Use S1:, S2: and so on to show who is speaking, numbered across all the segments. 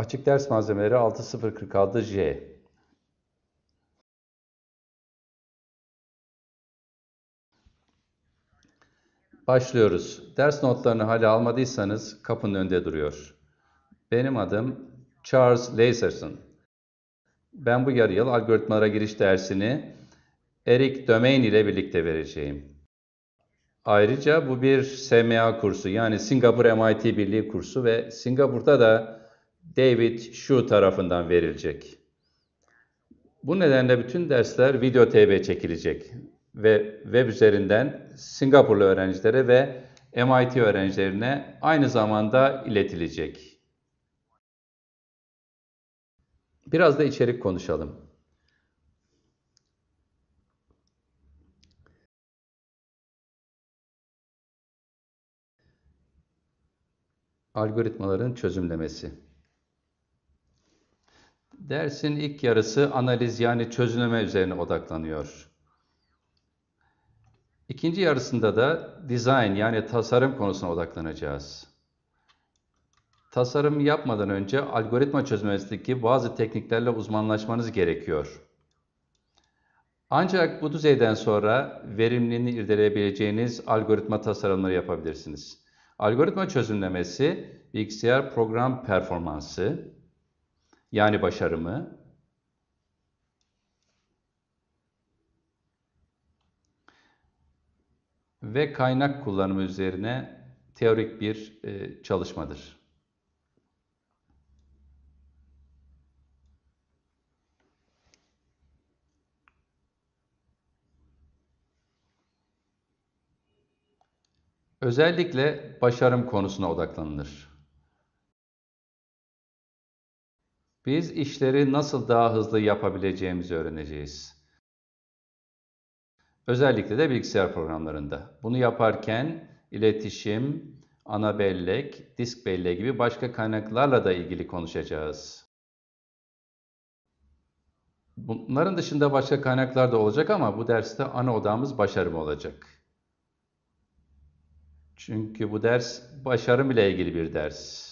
S1: Açık ders malzemeleri 6046 J. Başlıyoruz. Ders notlarını hala almadıysanız kapının önünde duruyor.
S2: Benim adım Charles Lazerson. Ben bu yarı yıl algoritmalara giriş dersini Eric Domain ile birlikte vereceğim. Ayrıca bu bir SMA kursu yani Singapur MIT Birliği kursu ve Singapur'da da David Shu tarafından verilecek. Bu nedenle bütün dersler video TV çekilecek ve web üzerinden Singapurlu öğrencilere ve MIT öğrencilerine aynı zamanda iletilecek.
S1: Biraz da içerik konuşalım. Algoritmaların çözümlemesi.
S2: Dersin ilk yarısı analiz yani çözüleme üzerine odaklanıyor. İkinci yarısında da design yani tasarım konusuna odaklanacağız. Tasarım yapmadan önce algoritma çözmesindeki bazı tekniklerle uzmanlaşmanız gerekiyor. Ancak bu düzeyden sonra verimliliğini irdeleyebileceğiniz algoritma tasarımları yapabilirsiniz. Algoritma çözümlemesi, bilgisayar program performansı, yani başarımı ve kaynak kullanımı üzerine teorik bir e, çalışmadır. Özellikle başarım konusuna odaklanılır. biz işleri nasıl daha hızlı yapabileceğimizi öğreneceğiz. Özellikle de bilgisayar programlarında. Bunu yaparken iletişim, ana bellek, disk belleği gibi başka kaynaklarla da ilgili konuşacağız. Bunların dışında başka kaynaklar da olacak ama bu derste ana odamız başarım olacak. Çünkü bu ders başarım ile ilgili bir ders.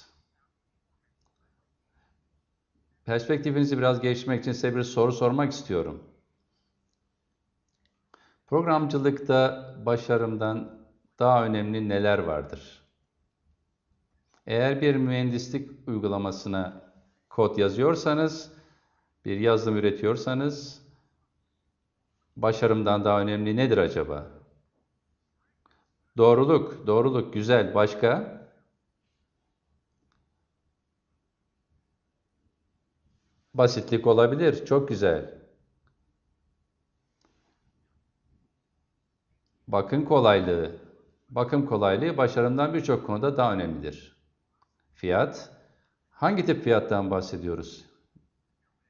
S2: Perspektifinizi biraz geliştirmek için size bir soru sormak istiyorum. Programcılıkta başarımdan daha önemli neler vardır? Eğer bir mühendislik uygulamasına kod yazıyorsanız, bir yazılım üretiyorsanız başarımdan daha önemli nedir acaba? Doğruluk, doğruluk güzel. Başka? Basitlik olabilir. Çok güzel. Bakın kolaylığı. Bakım kolaylığı başarımdan birçok konuda daha önemlidir. Fiyat. Hangi tip fiyattan bahsediyoruz?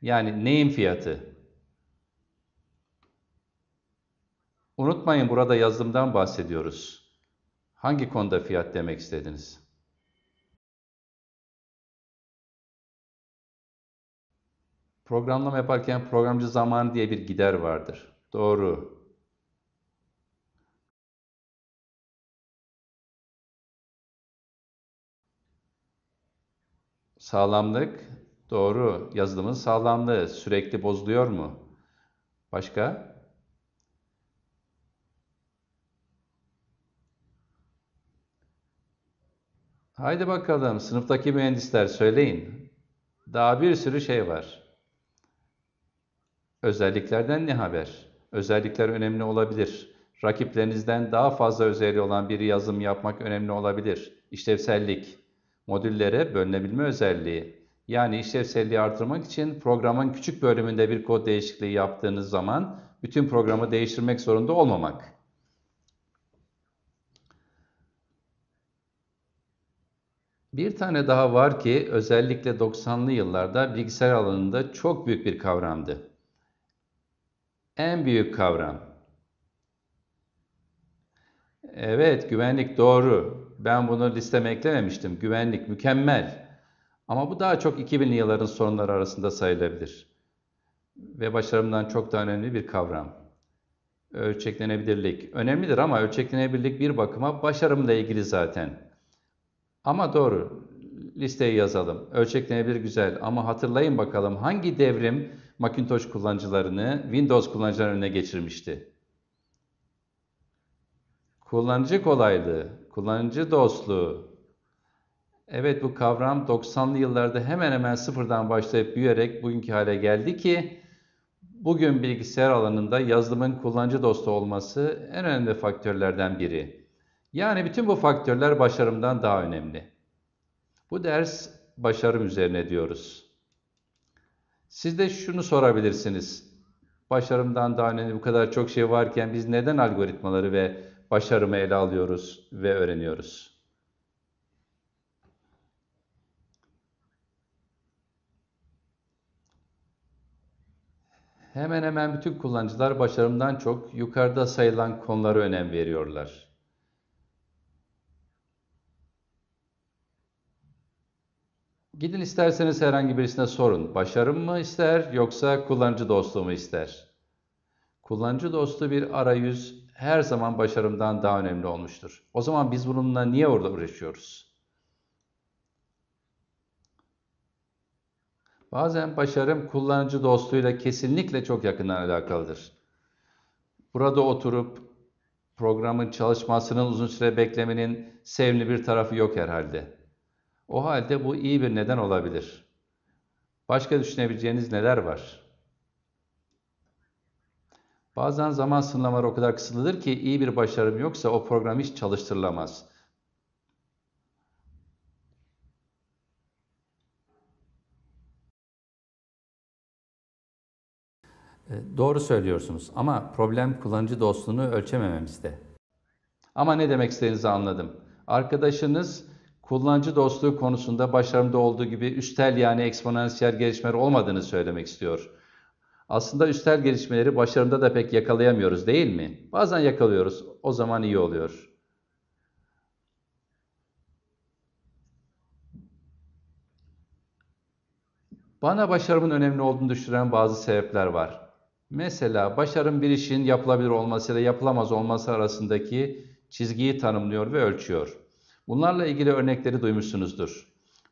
S2: Yani neyin fiyatı? Unutmayın burada yazılımdan bahsediyoruz.
S1: Hangi konuda fiyat demek istediniz? Programlama yaparken programcı zamanı diye bir gider vardır. Doğru.
S2: Sağlamlık. Doğru. Yazılımın sağlamlığı sürekli bozuluyor mu? Başka? Haydi bakalım sınıftaki mühendisler söyleyin. Daha bir sürü şey var. Özelliklerden ne haber? Özellikler önemli olabilir. Rakiplerinizden daha fazla özelliği olan bir yazım yapmak önemli olabilir. İşlevsellik, modüllere bölünebilme özelliği. Yani işlevselliği artırmak için programın küçük bölümünde bir kod değişikliği yaptığınız zaman bütün programı değiştirmek zorunda olmamak. Bir tane daha var ki özellikle 90'lı yıllarda bilgisayar alanında çok büyük bir kavramdı en büyük kavram. Evet, güvenlik doğru. Ben bunu listeme eklememiştim. Güvenlik mükemmel. Ama bu daha çok 2000'li yılların sorunları arasında sayılabilir. Ve başarımdan çok daha önemli bir kavram. Ölçeklenebilirlik. Önemlidir ama ölçeklenebilirlik bir bakıma başarımla ilgili zaten. Ama doğru, listeyi yazalım. Ölçeklenebilir güzel ama hatırlayın bakalım hangi devrim Macintosh kullanıcılarını Windows kullanıcılarının önüne geçirmişti. Kullanıcı kolaylığı, kullanıcı dostluğu. Evet bu kavram 90'lı yıllarda hemen hemen sıfırdan başlayıp büyüyerek bugünkü hale geldi ki bugün bilgisayar alanında yazılımın kullanıcı dostu olması en önemli faktörlerden biri. Yani bütün bu faktörler başarımdan daha önemli. Bu ders başarım üzerine diyoruz. Siz de şunu sorabilirsiniz. Başarımdan daha önemli bu kadar çok şey varken biz neden algoritmaları ve başarımı ele alıyoruz ve öğreniyoruz? Hemen hemen bütün kullanıcılar başarımdan çok yukarıda sayılan konulara önem veriyorlar. Gidin isterseniz herhangi birisine sorun. Başarım mı ister yoksa kullanıcı dostu mu ister? Kullanıcı dostu bir arayüz her zaman başarımdan daha önemli olmuştur. O zaman biz bununla niye orada uğraşıyoruz? Bazen başarım kullanıcı dostuyla kesinlikle çok yakından alakalıdır. Burada oturup programın çalışmasının uzun süre beklemenin sevimli bir tarafı yok herhalde. O halde bu iyi bir neden olabilir. Başka düşünebileceğiniz neler var? Bazen zaman sınırlamaları o kadar kısıtlıdır ki iyi bir başarım yoksa o program hiç
S1: çalıştırılamaz. E, doğru
S2: söylüyorsunuz ama problem kullanıcı dostluğunu ölçemememizde. Ama ne demek istediğinizi anladım. Arkadaşınız kullanıcı dostluğu konusunda başarımda olduğu gibi üstel yani eksponansiyel gelişmeler olmadığını söylemek istiyor. Aslında üstel gelişmeleri başarımda da pek yakalayamıyoruz değil mi? Bazen yakalıyoruz. O zaman iyi oluyor. Bana başarımın önemli olduğunu düşüren bazı sebepler var. Mesela başarım bir işin yapılabilir olması ile yapılamaz olması arasındaki çizgiyi tanımlıyor ve ölçüyor. Bunlarla ilgili örnekleri duymuşsunuzdur.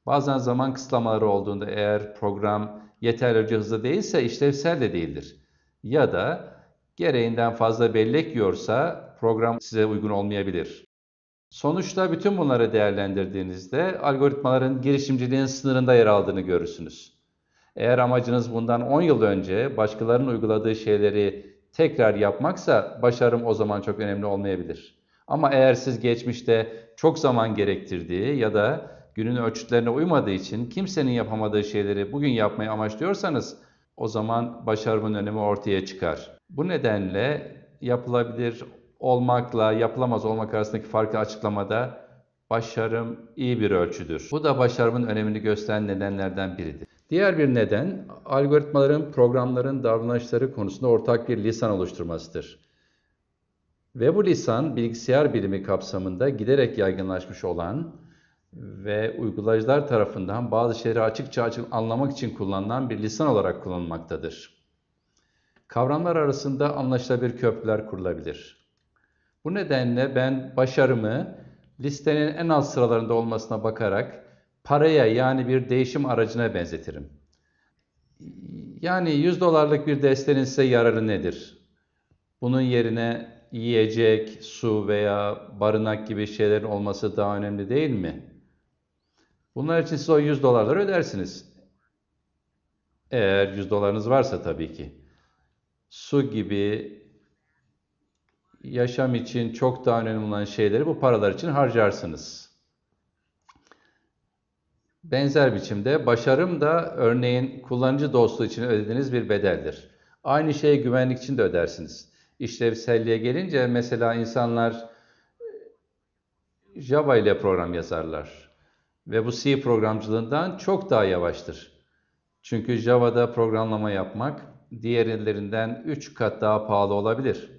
S2: Bazen zaman kısıtlamaları olduğunda eğer program yeterlice hızlı değilse işlevsel de değildir. Ya da gereğinden fazla bellek yiyorsa program size uygun olmayabilir. Sonuçta bütün bunları değerlendirdiğinizde algoritmaların girişimciliğin sınırında yer aldığını görürsünüz. Eğer amacınız bundan 10 yıl önce başkalarının uyguladığı şeyleri tekrar yapmaksa başarım o zaman çok önemli olmayabilir. Ama eğer siz geçmişte çok zaman gerektirdiği ya da günün ölçütlerine uymadığı için kimsenin yapamadığı şeyleri bugün yapmayı amaçlıyorsanız o zaman başarımın önemi ortaya çıkar. Bu nedenle yapılabilir olmakla yapılamaz olmak arasındaki farkı açıklamada başarım iyi bir ölçüdür. Bu da başarımın önemini gösteren nedenlerden biridir. Diğer bir neden algoritmaların, programların davranışları konusunda ortak bir lisan oluşturmasıdır. Ve bu lisan bilgisayar bilimi kapsamında giderek yaygınlaşmış olan ve uygulayıcılar tarafından bazı şeyleri açıkça açık anlamak için kullanılan bir lisan olarak kullanılmaktadır. Kavramlar arasında anlaşılabilir köprüler kurulabilir. Bu nedenle ben başarımı listenin en alt sıralarında olmasına bakarak paraya yani bir değişim aracına benzetirim. Yani 100 dolarlık bir destenin size yararı nedir? Bunun yerine yiyecek, su veya barınak gibi şeylerin olması daha önemli değil mi? Bunlar için siz o 100 dolarları ödersiniz. Eğer 100 dolarınız varsa tabii ki. Su gibi yaşam için çok daha önemli olan şeyleri bu paralar için harcarsınız. Benzer biçimde başarım da örneğin kullanıcı dostu için ödediğiniz bir bedeldir. Aynı şeyi güvenlik için de ödersiniz işlevselliğe gelince mesela insanlar e, Java ile program yazarlar ve bu C programcılığından çok daha yavaştır. Çünkü Java'da programlama yapmak diğerlerinden 3 kat daha pahalı olabilir.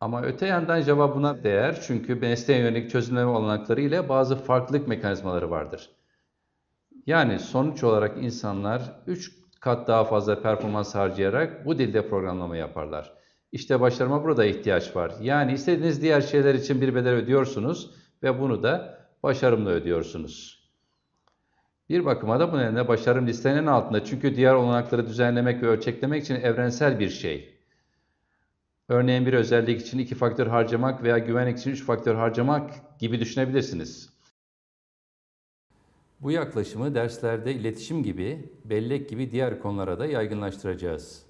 S2: Ama öte yandan Java buna değer çünkü mesleğe yönelik çözümleme olanakları ile bazı farklılık mekanizmaları vardır. Yani sonuç olarak insanlar 3 kat daha fazla performans harcayarak bu dilde programlama yaparlar. İşte başarıma burada ihtiyaç var. Yani istediğiniz diğer şeyler için bir bedel ödüyorsunuz ve bunu da başarımla ödüyorsunuz. Bir bakıma da bu nedenle başarım listenin altında çünkü diğer olanakları düzenlemek ve ölçeklemek için evrensel bir şey. Örneğin bir özellik için iki faktör harcamak veya güvenlik için üç faktör harcamak gibi düşünebilirsiniz. Bu yaklaşımı derslerde iletişim gibi, bellek gibi diğer konulara da yaygınlaştıracağız.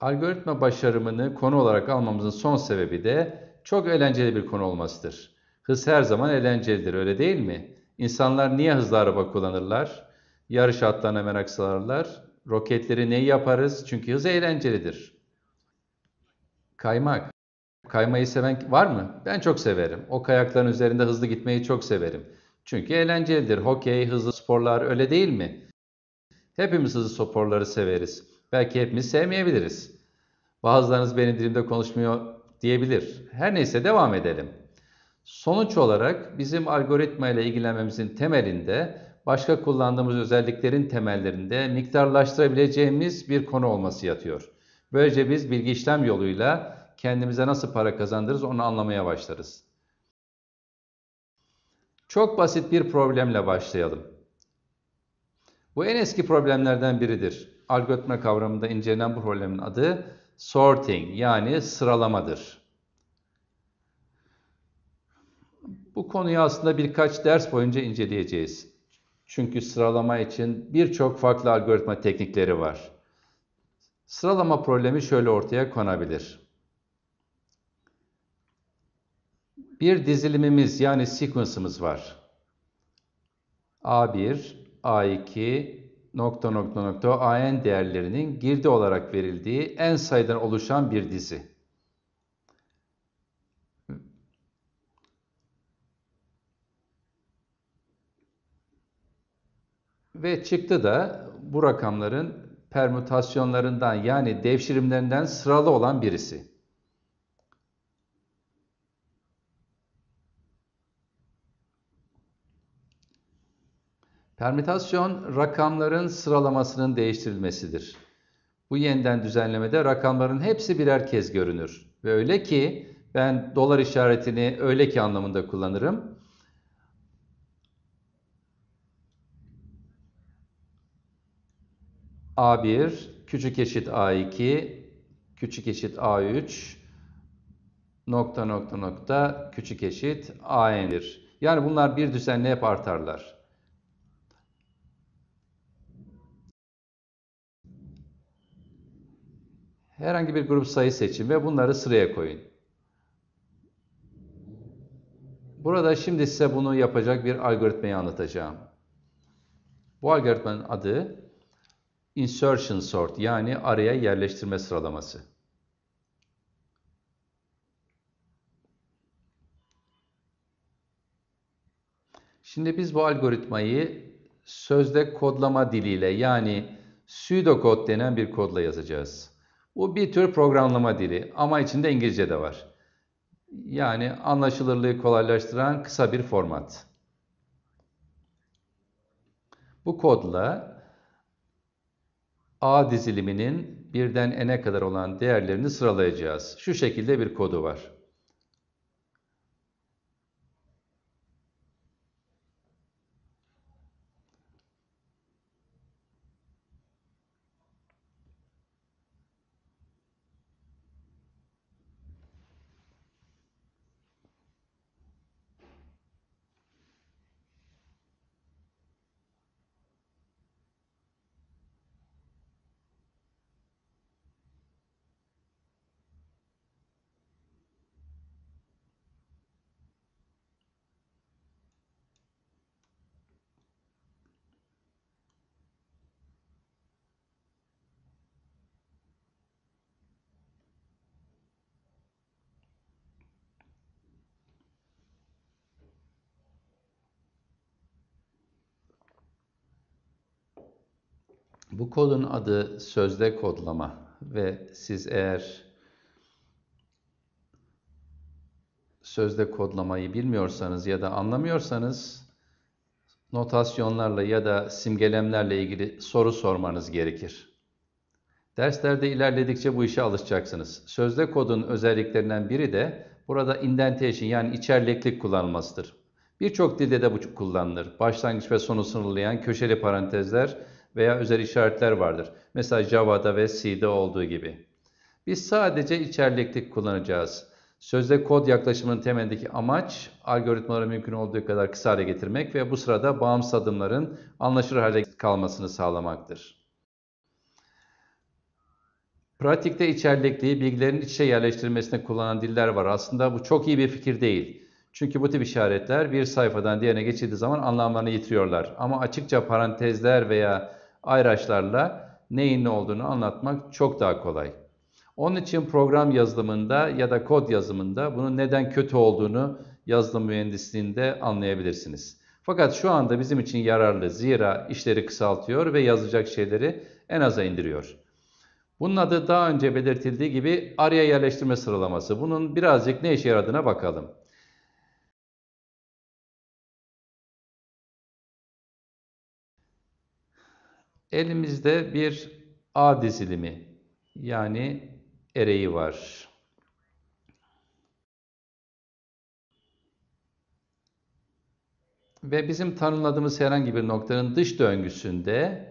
S2: Algoritma başarımını konu olarak almamızın son sebebi de çok eğlenceli bir konu olmasıdır. Hız her zaman eğlencelidir, öyle değil mi? İnsanlar niye hızlı araba kullanırlar? Yarış atlarına merak sararlar. Roketleri ne yaparız? Çünkü hız eğlencelidir. Kaymak. Kaymayı seven var mı? Ben çok severim. O kayakların üzerinde hızlı gitmeyi çok severim. Çünkü eğlencelidir. Hokey, hızlı sporlar öyle değil mi? Hepimiz hızlı sporları severiz. Belki hepimiz sevmeyebiliriz. Bazılarınız benim dilimde konuşmuyor diyebilir. Her neyse devam edelim. Sonuç olarak bizim algoritma ile ilgilenmemizin temelinde başka kullandığımız özelliklerin temellerinde miktarlaştırabileceğimiz bir konu olması yatıyor. Böylece biz bilgi işlem yoluyla kendimize nasıl para kazandırırız onu anlamaya başlarız. Çok basit bir problemle başlayalım. Bu en eski problemlerden biridir. Algoritma kavramında incelenen bu problemin adı sorting yani sıralamadır. Bu konuyu aslında birkaç ders boyunca inceleyeceğiz. Çünkü sıralama için birçok farklı algoritma teknikleri var. Sıralama problemi şöyle ortaya konabilir. bir dizilimimiz yani sequence'ımız var. A1, A2, nokta nokta nokta AN değerlerinin girdi olarak verildiği en sayıdan oluşan bir dizi. Ve çıktı da bu rakamların permütasyonlarından yani devşirimlerinden sıralı olan birisi. Permütasyon rakamların sıralamasının değiştirilmesidir. Bu yeniden düzenlemede rakamların hepsi birer kez görünür. Ve öyle ki ben dolar işaretini öyle ki anlamında kullanırım. A1 küçük eşit A2 küçük eşit A3 nokta nokta nokta küçük eşit AN'dir. Yani bunlar bir düzenle hep artarlar. herhangi bir grup sayı seçin ve bunları sıraya koyun. Burada şimdi size bunu yapacak bir algoritmayı anlatacağım. Bu algoritmanın adı insertion sort yani araya yerleştirme sıralaması. Şimdi biz bu algoritmayı sözde kodlama diliyle yani pseudocode denen bir kodla yazacağız. Bu bir tür programlama dili ama içinde İngilizce de var. Yani anlaşılırlığı kolaylaştıran kısa bir format. Bu kodla A diziliminin birden n'e kadar olan değerlerini sıralayacağız. Şu şekilde bir kodu var. Bu kodun adı sözde kodlama ve siz eğer sözde kodlamayı bilmiyorsanız ya da anlamıyorsanız notasyonlarla ya da simgelemlerle ilgili soru sormanız gerekir. Derslerde ilerledikçe bu işe alışacaksınız. Sözde kodun özelliklerinden biri de burada indentation yani içerleklik kullanılmasıdır. Birçok dilde de bu kullanılır. Başlangıç ve sonu sınırlayan köşeli parantezler, veya özel işaretler vardır. Mesela Java'da ve C'de olduğu gibi. Biz sadece içerliklik kullanacağız. Sözde kod yaklaşımının temeldeki amaç algoritmaları mümkün olduğu kadar kısa hale getirmek ve bu sırada bağımsız adımların anlaşılır hale kalmasını sağlamaktır. Pratikte içerlikliği bilgilerin içe yerleştirilmesine kullanan diller var. Aslında bu çok iyi bir fikir değil. Çünkü bu tip işaretler bir sayfadan diğerine geçildiği zaman anlamlarını yitiriyorlar. Ama açıkça parantezler veya ayraçlarla neyin ne olduğunu anlatmak çok daha kolay. Onun için program yazılımında ya da kod yazımında bunun neden kötü olduğunu yazılım mühendisliğinde anlayabilirsiniz. Fakat şu anda bizim için yararlı zira işleri kısaltıyor ve yazacak şeyleri en aza indiriyor. Bunun adı daha önce belirtildiği gibi araya yerleştirme sıralaması. Bunun birazcık ne işe yaradığına
S1: bakalım. Elimizde bir A dizilimi
S2: yani ereği var. Ve bizim tanımladığımız herhangi bir noktanın dış döngüsünde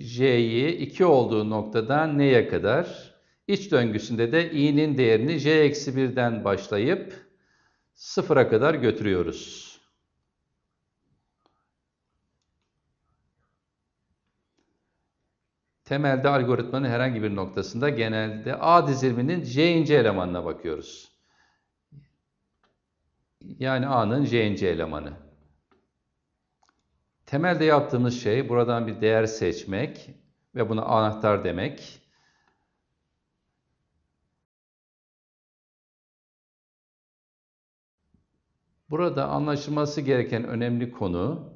S2: J'yi 2 olduğu noktadan n'ye kadar? iç döngüsünde de i'nin değerini j-1'den başlayıp 0'a kadar götürüyoruz. Temelde algoritmanın herhangi bir noktasında genelde A diziliminin J'inci elemanına bakıyoruz. Yani A'nın J'inci elemanı. Temelde yaptığımız şey buradan bir değer seçmek ve buna anahtar
S1: demek. Burada anlaşılması gereken önemli konu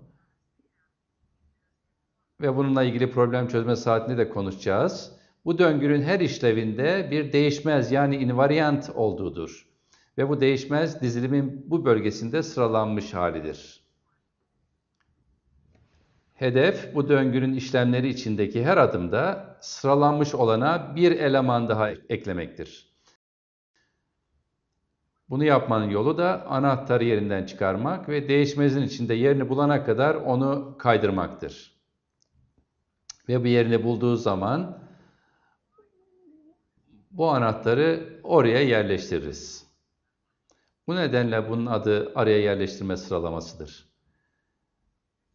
S2: ve bununla ilgili problem çözme saatinde de konuşacağız. Bu döngünün her işlevinde bir değişmez yani invariant olduğudur ve bu değişmez dizilimin bu bölgesinde sıralanmış halidir. Hedef bu döngünün işlemleri içindeki her adımda sıralanmış olana bir eleman daha eklemektir. Bunu yapmanın yolu da anahtarı yerinden çıkarmak ve değişmezin içinde yerini bulana kadar onu kaydırmaktır ve bir yerini bulduğu zaman bu anahtarı oraya yerleştiririz. Bu nedenle bunun adı araya yerleştirme sıralamasıdır.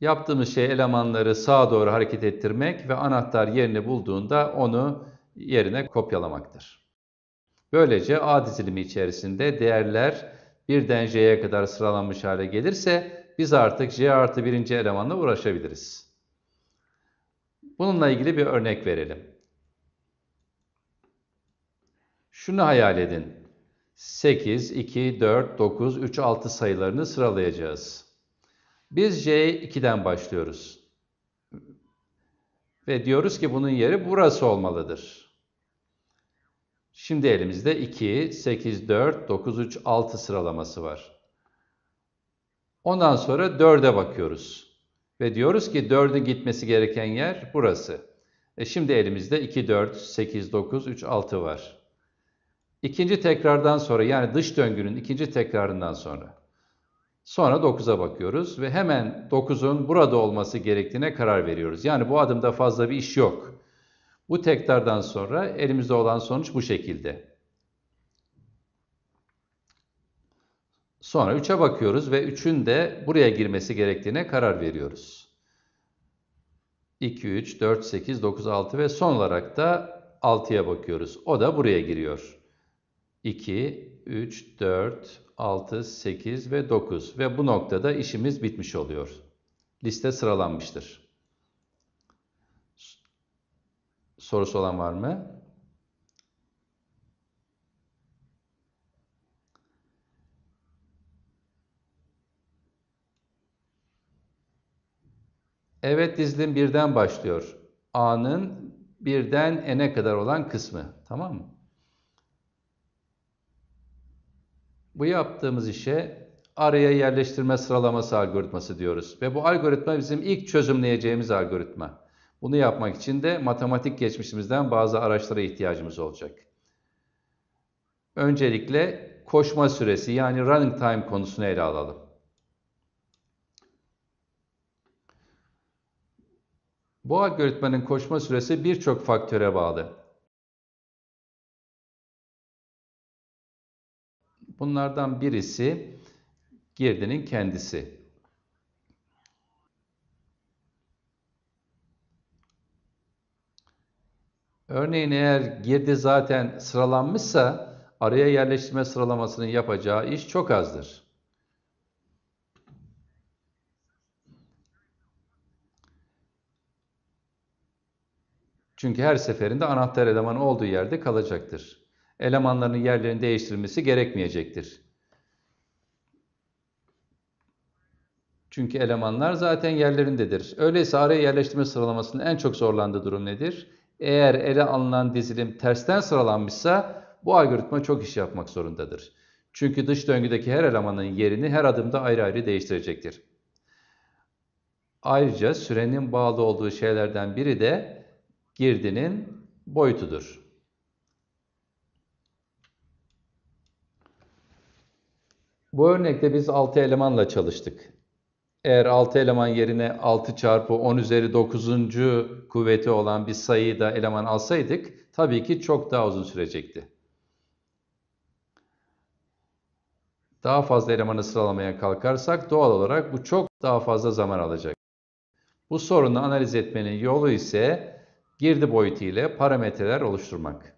S2: Yaptığımız şey elemanları sağa doğru hareket ettirmek ve anahtar yerini bulduğunda onu yerine kopyalamaktır. Böylece A dizilimi içerisinde değerler birden J'ye kadar sıralanmış hale gelirse biz artık J artı birinci elemanla uğraşabiliriz. Bununla ilgili bir örnek verelim. Şunu hayal edin. 8, 2, 4, 9, 3, 6 sayılarını sıralayacağız. Biz C2'den başlıyoruz. Ve diyoruz ki bunun yeri burası olmalıdır. Şimdi elimizde 2, 8, 4, 9, 3, 6 sıralaması var. Ondan sonra 4'e bakıyoruz. Ve diyoruz ki 4'ün gitmesi gereken yer burası. E şimdi elimizde 2, 4, 8, 9, 3, 6 var. İkinci tekrardan sonra yani dış döngünün ikinci tekrarından sonra. Sonra 9'a bakıyoruz ve hemen 9'un burada olması gerektiğine karar veriyoruz. Yani bu adımda fazla bir iş yok. Bu tekrardan sonra elimizde olan sonuç bu şekilde. Sonra 3'e bakıyoruz ve 3'ün de buraya girmesi gerektiğine karar veriyoruz. 2, 3, 4, 8, 9, 6 ve son olarak da 6'ya bakıyoruz. O da buraya giriyor. 2, 3, 4, 6, 8 ve 9 ve bu noktada işimiz bitmiş oluyor. Liste sıralanmıştır. Sorusu olan var mı? Evet dizlim birden başlıyor. A'nın birden n'e kadar olan kısmı. Tamam mı? Bu yaptığımız işe araya yerleştirme sıralaması algoritması diyoruz. Ve bu algoritma bizim ilk çözümleyeceğimiz algoritma. Bunu yapmak için de matematik geçmişimizden bazı araçlara ihtiyacımız olacak. Öncelikle koşma süresi yani running time konusunu ele alalım.
S1: Bu algoritmanın koşma süresi birçok faktöre bağlı. Bunlardan birisi girdinin kendisi.
S2: Örneğin eğer girdi zaten sıralanmışsa araya yerleştirme sıralamasını yapacağı iş çok azdır. Çünkü her seferinde anahtar eleman olduğu yerde kalacaktır. Elemanların yerlerini değiştirilmesi gerekmeyecektir. Çünkü elemanlar zaten yerlerindedir. Öyleyse araya yerleştirme sıralamasının en çok zorlandığı durum nedir? Eğer ele alınan dizilim tersten sıralanmışsa bu algoritma çok iş yapmak zorundadır. Çünkü dış döngüdeki her elemanın yerini her adımda ayrı ayrı değiştirecektir. Ayrıca sürenin bağlı olduğu şeylerden biri de girdinin boyutudur. Bu örnekte biz 6 elemanla çalıştık. Eğer 6 eleman yerine 6 çarpı 10 üzeri 9. kuvveti olan bir sayıyı da eleman alsaydık tabii ki çok daha uzun sürecekti. Daha fazla elemanı sıralamaya kalkarsak doğal olarak bu çok daha fazla zaman alacak. Bu sorunu analiz etmenin yolu ise girdi boyutu ile
S1: parametreler oluşturmak.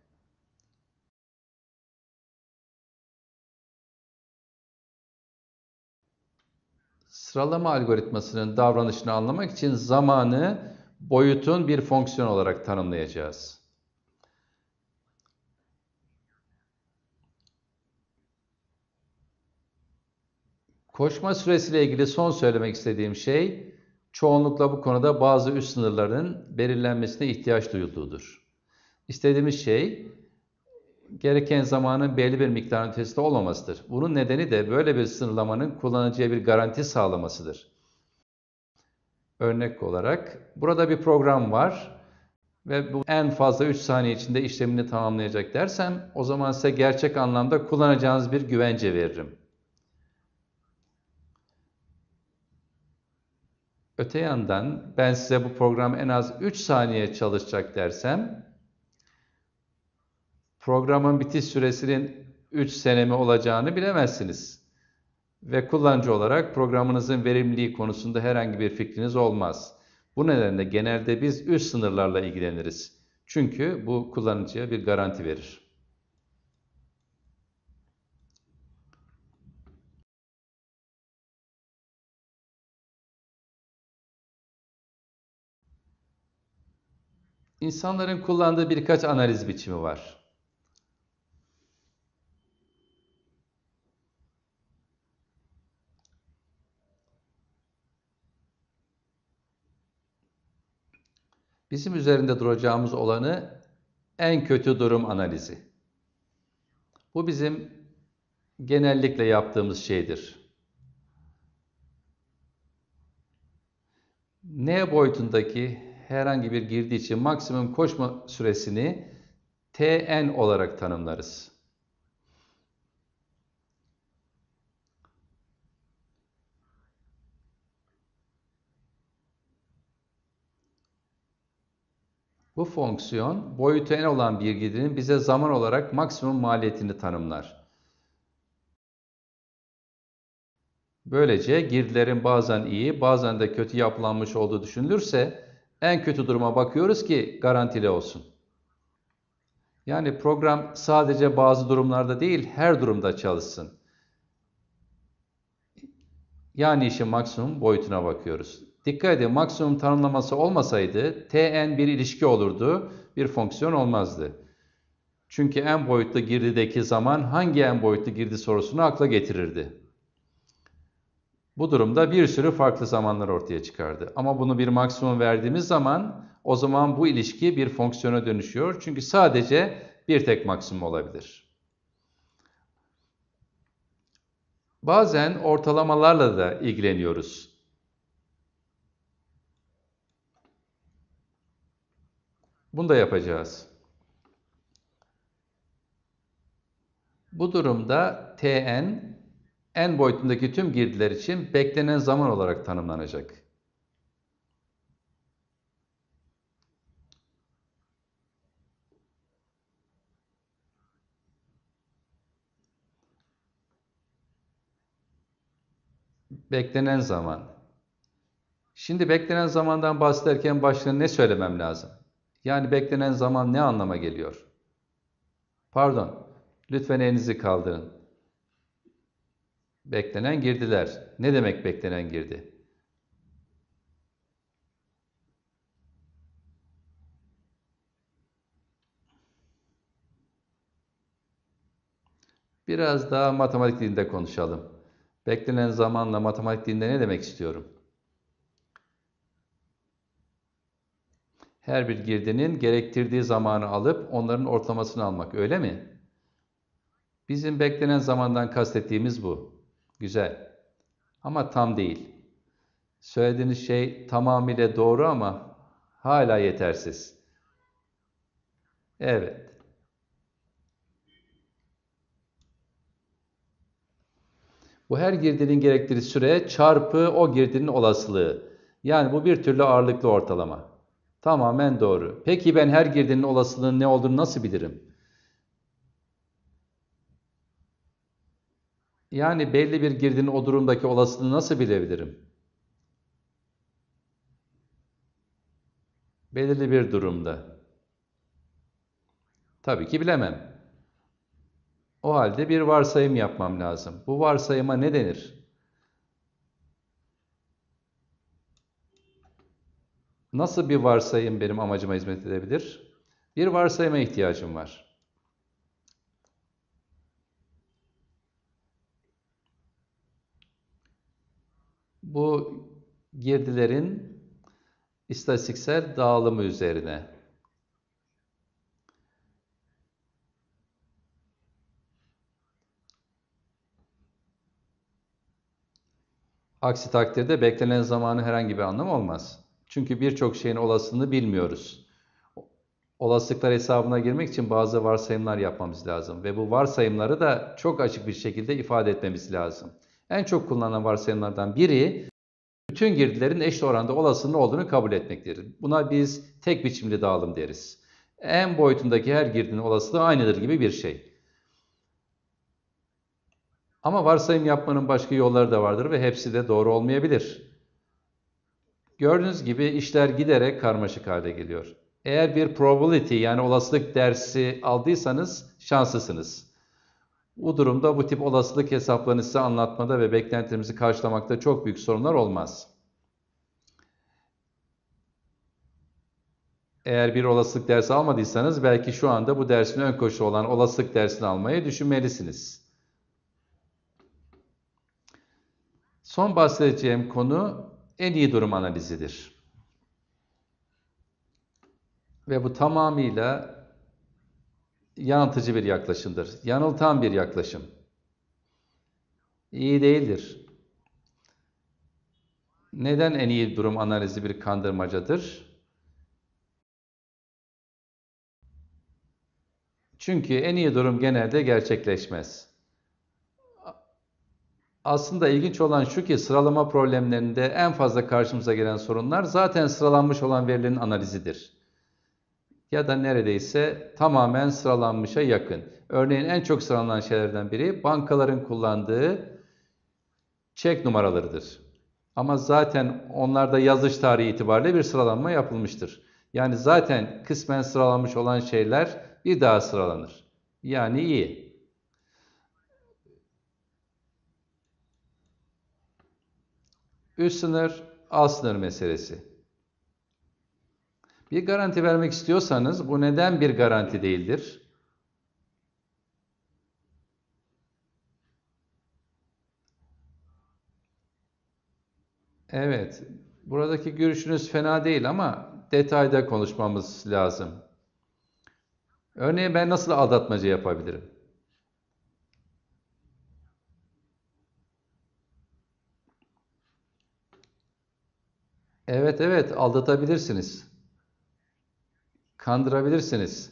S1: Sıralama algoritmasının
S2: davranışını anlamak için zamanı boyutun bir fonksiyon olarak tanımlayacağız. Koşma süresiyle ilgili son söylemek istediğim şey çoğunlukla bu konuda bazı üst sınırların belirlenmesine ihtiyaç duyulduğudur. İstediğimiz şey gereken zamanın belli bir miktarın ötesinde olmamasıdır. Bunun nedeni de böyle bir sınırlamanın kullanıcıya bir garanti sağlamasıdır. Örnek olarak burada bir program var ve bu en fazla 3 saniye içinde işlemini tamamlayacak dersem o zaman size gerçek anlamda kullanacağınız bir güvence veririm. Öte yandan ben size bu program en az 3 saniye çalışacak dersem programın bitiş süresinin 3 senemi olacağını bilemezsiniz. Ve kullanıcı olarak programınızın verimliliği konusunda herhangi bir fikriniz olmaz. Bu nedenle genelde biz üst sınırlarla ilgileniriz. Çünkü
S1: bu kullanıcıya bir garanti verir. İnsanların kullandığı birkaç analiz biçimi
S2: var. Bizim üzerinde duracağımız olanı en kötü durum analizi. Bu bizim genellikle yaptığımız şeydir. Ne boyutundaki herhangi bir girdi için maksimum koşma süresini Tn olarak tanımlarız. Bu fonksiyon boyutu n olan bir girdinin bize zaman olarak maksimum maliyetini tanımlar. Böylece girdilerin bazen iyi, bazen de kötü yapılanmış olduğu düşünülürse en kötü duruma bakıyoruz ki garantili olsun. Yani program sadece bazı durumlarda değil, her durumda çalışsın. Yani işin maksimum boyutuna bakıyoruz. Dikkat edin, maksimum tanımlaması olmasaydı tn bir ilişki olurdu, bir fonksiyon olmazdı. Çünkü en boyutlu girdideki zaman hangi en boyutlu girdi sorusunu akla getirirdi. Bu durumda bir sürü farklı zamanlar ortaya çıkardı. Ama bunu bir maksimum verdiğimiz zaman o zaman bu ilişki bir fonksiyona dönüşüyor. Çünkü sadece bir tek maksimum olabilir. Bazen ortalamalarla da ilgileniyoruz. Bunu da yapacağız. Bu durumda Tn en boyutundaki tüm girdiler için beklenen zaman olarak tanımlanacak. Beklenen zaman. Şimdi beklenen zamandan bahsederken başta ne söylemem lazım? Yani beklenen zaman ne anlama geliyor? Pardon, lütfen elinizi kaldırın. Beklenen girdiler. Ne demek beklenen girdi? Biraz daha matematik dilinde konuşalım. Beklenen zamanla matematik dilinde ne demek istiyorum? Her bir girdinin gerektirdiği zamanı alıp onların ortalamasını almak öyle mi? Bizim beklenen zamandan kastettiğimiz bu. Güzel. Ama tam değil. Söylediğiniz şey tamamıyla doğru ama hala yetersiz. Evet. Bu her girdinin gerektiği süre çarpı o girdinin olasılığı. Yani bu bir türlü ağırlıklı ortalama. Tamamen doğru. Peki ben her girdinin olasılığının ne olduğunu nasıl bilirim? Yani belli bir girdinin o durumdaki olasılığını nasıl bilebilirim? Belirli bir durumda. Tabii ki bilemem. O halde bir varsayım yapmam lazım. Bu varsayıma ne denir? Nasıl bir varsayım benim amacıma hizmet edebilir? Bir varsayıma ihtiyacım var. bu girdilerin istatistiksel dağılımı üzerine. Aksi takdirde beklenen zamanı herhangi bir anlam olmaz. Çünkü birçok şeyin olasılığını bilmiyoruz. Olasılıklar hesabına girmek için bazı varsayımlar yapmamız lazım ve bu varsayımları da çok açık bir şekilde ifade etmemiz lazım. En çok kullanılan varsayımlardan biri bütün girdilerin eşit oranda olasılığın olduğunu kabul etmektir. Buna biz tek biçimli dağılım deriz. En boyutundaki her girdinin olasılığı aynıdır gibi bir şey. Ama varsayım yapmanın başka yolları da vardır ve hepsi de doğru olmayabilir. Gördüğünüz gibi işler giderek karmaşık hale geliyor. Eğer bir probability yani olasılık dersi aldıysanız şanslısınız. Bu durumda bu tip olasılık hesaplarını size anlatmada ve beklentilerimizi karşılamakta çok büyük sorunlar olmaz. Eğer bir olasılık dersi almadıysanız belki şu anda bu dersin ön koşu olan olasılık dersini almayı düşünmelisiniz. Son bahsedeceğim konu en iyi durum analizidir. Ve bu tamamıyla yanıltıcı bir yaklaşımdır. Yanıltan bir yaklaşım. İyi değildir. Neden en iyi durum analizi bir kandırmacadır? Çünkü en iyi durum genelde gerçekleşmez. Aslında ilginç olan şu ki sıralama problemlerinde en fazla karşımıza gelen sorunlar zaten sıralanmış olan verilerin analizidir ya da neredeyse tamamen sıralanmışa yakın. Örneğin en çok sıralanan şeylerden biri bankaların kullandığı çek numaralarıdır. Ama zaten onlarda yazış tarihi itibariyle bir sıralanma yapılmıştır. Yani zaten kısmen sıralanmış olan şeyler bir daha sıralanır. Yani iyi. Üst sınır, alt sınır meselesi. Bir garanti vermek istiyorsanız bu neden bir garanti değildir? Evet, buradaki görüşünüz fena değil ama detayda konuşmamız lazım. Örneğin ben nasıl aldatmacı yapabilirim? Evet evet aldatabilirsiniz kandırabilirsiniz.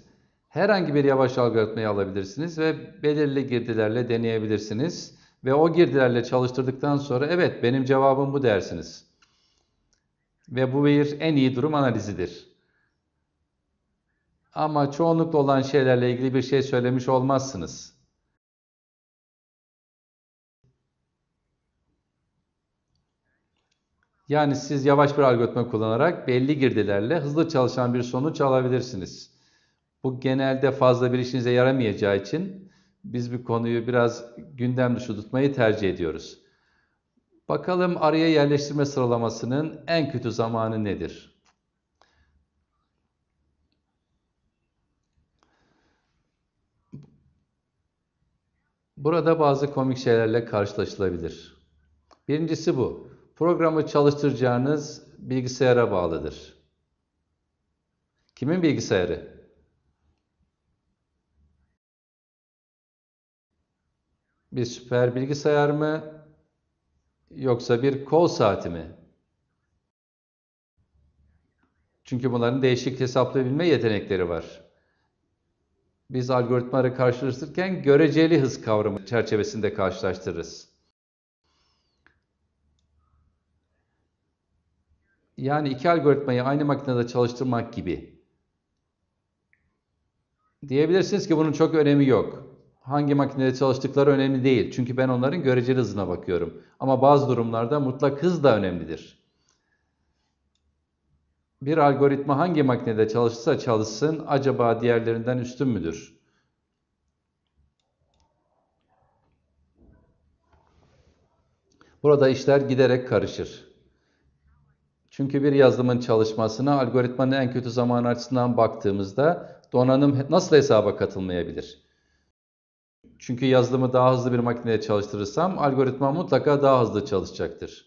S2: Herhangi bir yavaş algoritmayı alabilirsiniz ve belirli girdilerle deneyebilirsiniz. Ve o girdilerle çalıştırdıktan sonra evet benim cevabım bu dersiniz. Ve bu bir en iyi durum analizidir. Ama çoğunlukla olan şeylerle ilgili bir şey söylemiş olmazsınız. Yani siz yavaş bir algoritma kullanarak belli girdilerle hızlı çalışan bir sonuç alabilirsiniz. Bu genelde fazla bir işinize yaramayacağı için biz bu konuyu biraz gündem dışı tutmayı tercih ediyoruz. Bakalım araya yerleştirme sıralamasının en kötü zamanı nedir? Burada bazı komik şeylerle karşılaşılabilir. Birincisi bu. Programı çalıştıracağınız bilgisayara bağlıdır. Kimin bilgisayarı? Bir süper bilgisayar mı? Yoksa bir kol saati mi? Çünkü bunların değişik hesaplayabilme yetenekleri var. Biz algoritmaları karşılaştırırken göreceli hız kavramı çerçevesinde karşılaştırırız. Yani iki algoritmayı aynı makinede çalıştırmak gibi. Diyebilirsiniz ki bunun çok önemi yok. Hangi makinede çalıştıkları önemli değil. Çünkü ben onların göreceli hızına bakıyorum. Ama bazı durumlarda mutlak hız da önemlidir. Bir algoritma hangi makinede çalışsa çalışsın acaba diğerlerinden üstün müdür? Burada işler giderek karışır. Çünkü bir yazılımın çalışmasına algoritmanın en kötü zaman açısından baktığımızda donanım nasıl hesaba katılmayabilir? Çünkü yazılımı daha hızlı bir makineye çalıştırırsam algoritma mutlaka daha hızlı çalışacaktır.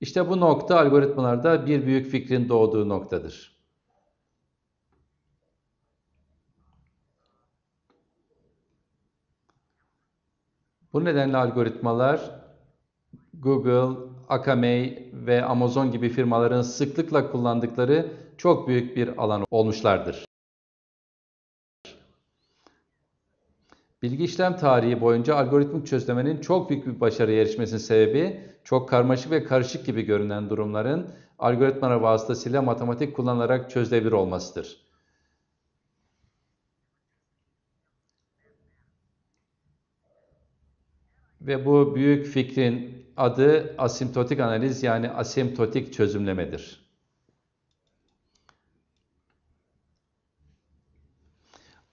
S2: İşte bu nokta algoritmalarda bir büyük fikrin doğduğu noktadır. Bu nedenle algoritmalar Google, Akamai ve Amazon gibi firmaların sıklıkla kullandıkları çok büyük bir alan olmuşlardır. Bilgi işlem tarihi boyunca algoritmik çözlemenin çok büyük bir başarıya erişmesinin sebebi çok karmaşık ve karışık gibi görünen durumların algoritmalar vasıtasıyla matematik kullanılarak çözülebilir olmasıdır. Ve bu büyük fikrin adı asimptotik analiz yani asimptotik çözümlemedir.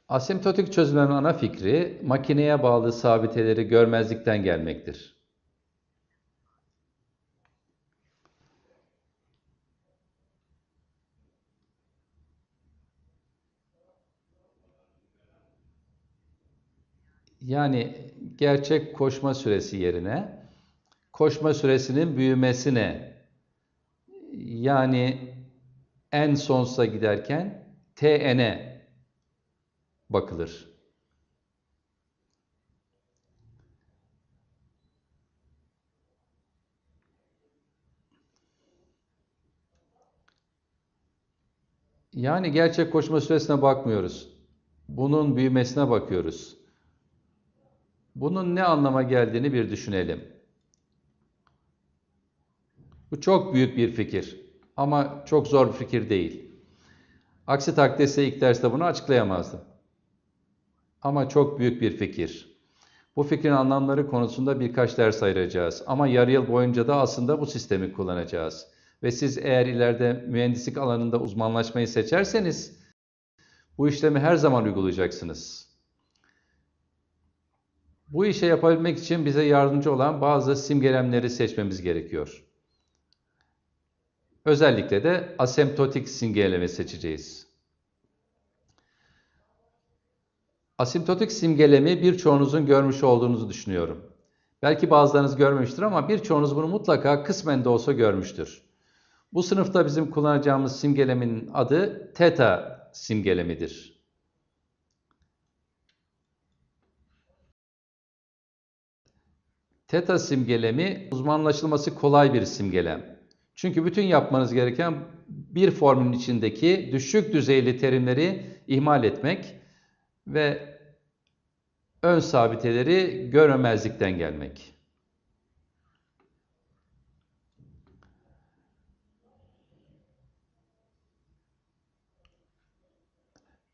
S2: Asimptotik çözümleme ana fikri makineye bağlı sabiteleri görmezlikten gelmektir. Yani gerçek koşma süresi yerine koşma süresinin büyümesine yani en sonsa giderken TN'e bakılır. Yani gerçek koşma süresine bakmıyoruz. Bunun büyümesine bakıyoruz. Bunun ne anlama geldiğini bir düşünelim. Bu çok büyük bir fikir ama çok zor bir fikir değil. Aksi takdirde ilk derste bunu açıklayamazdım. Ama çok büyük bir fikir. Bu fikrin anlamları konusunda birkaç ders ayıracağız ama yarı yıl boyunca da aslında bu sistemi kullanacağız. Ve siz eğer ileride mühendislik alanında uzmanlaşmayı seçerseniz bu işlemi her zaman uygulayacaksınız. Bu işe yapabilmek için bize yardımcı olan bazı simgelemleri seçmemiz gerekiyor. Özellikle de asemptotik simgeleme seçeceğiz. Asimptotik simgelemi birçoğunuzun görmüş olduğunuzu düşünüyorum. Belki bazılarınız görmemiştir ama birçoğunuz bunu mutlaka kısmen de olsa görmüştür. Bu sınıfta bizim kullanacağımız simgelemenin adı teta simgelemidir. Teta simgelemi uzmanlaşılması kolay bir simgelem. Çünkü bütün yapmanız gereken bir formun içindeki düşük düzeyli terimleri ihmal etmek ve ön sabiteleri göremezlikten gelmek.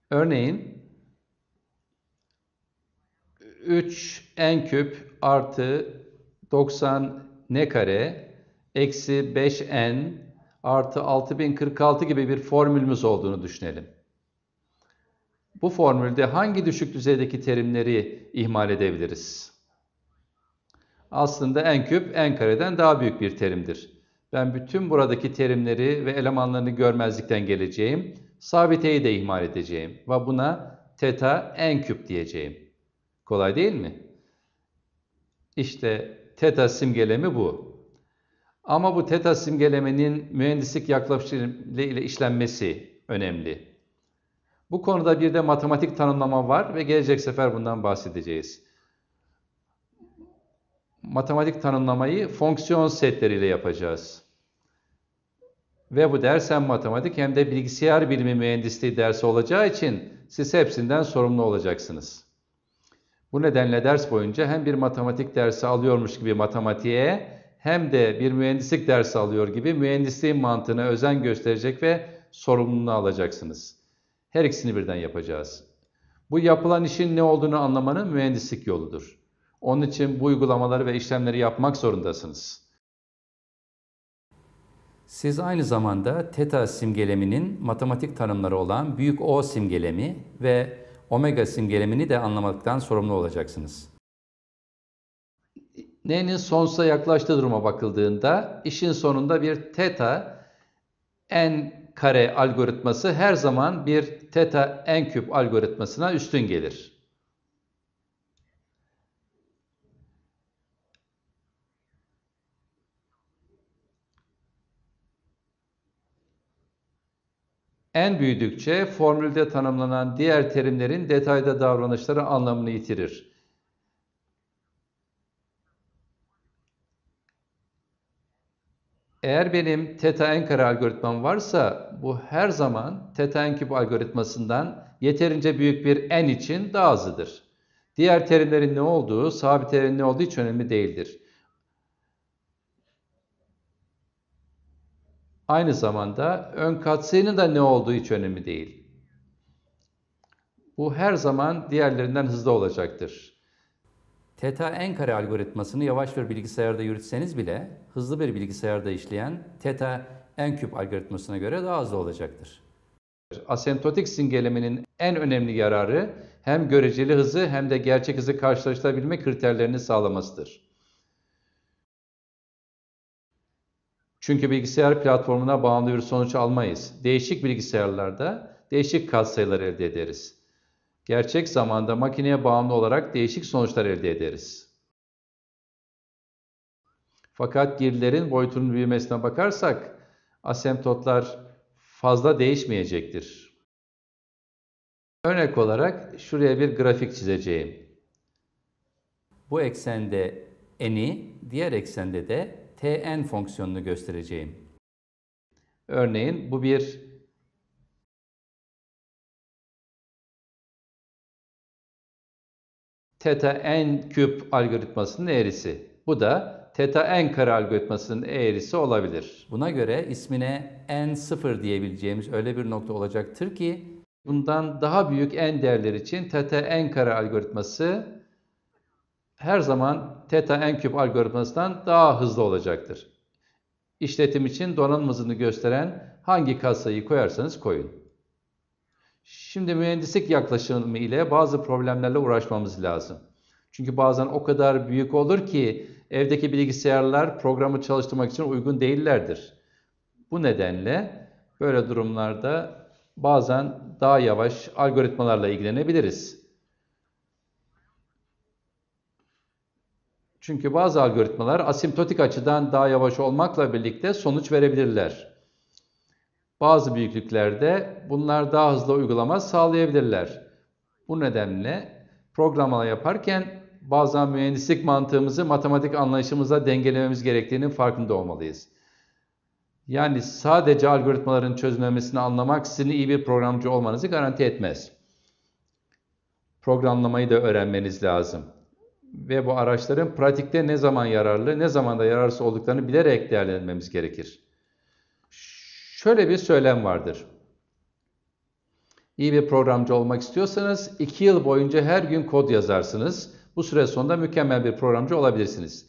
S2: Örneğin 3 n küp artı 90 ne kare eksi 5n artı 6046 gibi bir formülümüz olduğunu düşünelim. Bu formülde hangi düşük düzeydeki terimleri ihmal edebiliriz? Aslında n küp n kareden daha büyük bir terimdir. Ben bütün buradaki terimleri ve elemanlarını görmezlikten geleceğim. Sabiteyi de ihmal edeceğim ve buna teta n küp diyeceğim. Kolay değil mi? İşte teta simgelemi bu. Ama bu teta simgelemenin mühendislik yaklaşımı ile işlenmesi önemli. Bu konuda bir de matematik tanımlama var ve gelecek sefer bundan bahsedeceğiz. Matematik tanımlamayı fonksiyon setleriyle yapacağız. Ve bu ders hem matematik hem de bilgisayar bilimi mühendisliği dersi olacağı için siz hepsinden sorumlu olacaksınız. Bu nedenle ders boyunca hem bir matematik dersi alıyormuş gibi matematiğe hem de bir mühendislik dersi alıyor gibi mühendisliğin mantığına özen gösterecek ve sorumluluğunu alacaksınız. Her ikisini birden yapacağız. Bu yapılan işin ne olduğunu anlamanın mühendislik yoludur. Onun için bu uygulamaları ve işlemleri yapmak zorundasınız. Siz aynı zamanda teta simgeleminin matematik tanımları olan büyük O simgelemi ve omega simgelemini de anlamaktan sorumlu olacaksınız. N'nin sonsuza yaklaştığı duruma bakıldığında işin sonunda bir teta n kare algoritması her zaman bir teta n küp algoritmasına üstün gelir. n büyüdükçe formülde tanımlanan diğer terimlerin detayda davranışları anlamını yitirir. Eğer benim teta n algoritmam varsa bu her zaman teta n algoritmasından yeterince büyük bir n için daha hızlıdır. Diğer terimlerin ne olduğu, sabit terimin ne olduğu hiç önemli değildir. Aynı zamanda ön katsayının da ne olduğu hiç önemli değil. Bu her zaman diğerlerinden hızlı olacaktır. Teta n kare algoritmasını yavaş bir bilgisayarda yürütseniz bile hızlı bir bilgisayarda işleyen teta n küp algoritmasına göre daha hızlı olacaktır. Asemptotik simgelemenin en önemli yararı hem göreceli hızı hem de gerçek hızı karşılaştırabilme kriterlerini sağlamasıdır. Çünkü bilgisayar platformuna bağımlı bir sonuç almayız. Değişik bilgisayarlarda değişik katsayılar elde ederiz gerçek zamanda makineye bağımlı olarak değişik sonuçlar elde ederiz. Fakat girdilerin boyutunun büyümesine bakarsak asemptotlar fazla değişmeyecektir. Örnek olarak şuraya bir grafik çizeceğim. Bu eksende
S1: n'i, diğer eksende de tn fonksiyonunu göstereceğim. Örneğin bu bir teta n küp algoritmasının eğrisi.
S2: Bu da teta n kare algoritmasının eğrisi olabilir. Buna göre ismine n0 diyebileceğimiz öyle bir nokta olacaktır ki bundan daha büyük n değerler için teta n kare algoritması her zaman teta n küp algoritmasından daha hızlı olacaktır. İşletim için donanım hızını gösteren hangi kasayı koyarsanız koyun. Şimdi mühendislik yaklaşımı ile bazı problemlerle uğraşmamız lazım. Çünkü bazen o kadar büyük olur ki evdeki bilgisayarlar programı çalıştırmak için uygun değillerdir. Bu nedenle böyle durumlarda bazen daha yavaş algoritmalarla ilgilenebiliriz. Çünkü bazı algoritmalar asimptotik açıdan daha yavaş olmakla birlikte sonuç verebilirler. Bazı büyüklüklerde bunlar daha hızlı uygulama sağlayabilirler. Bu nedenle programlama yaparken bazen mühendislik mantığımızı matematik anlayışımızla dengelememiz gerektiğinin farkında olmalıyız. Yani sadece algoritmaların çözümlemesini anlamak sizin iyi bir programcı olmanızı garanti etmez. Programlamayı da öğrenmeniz lazım. Ve bu araçların pratikte ne zaman yararlı, ne zaman da yararsız olduklarını bilerek değerlendirmemiz gerekir. Şöyle bir söylem vardır. İyi bir programcı olmak istiyorsanız iki yıl boyunca her gün kod yazarsınız. Bu süre sonunda mükemmel bir programcı olabilirsiniz.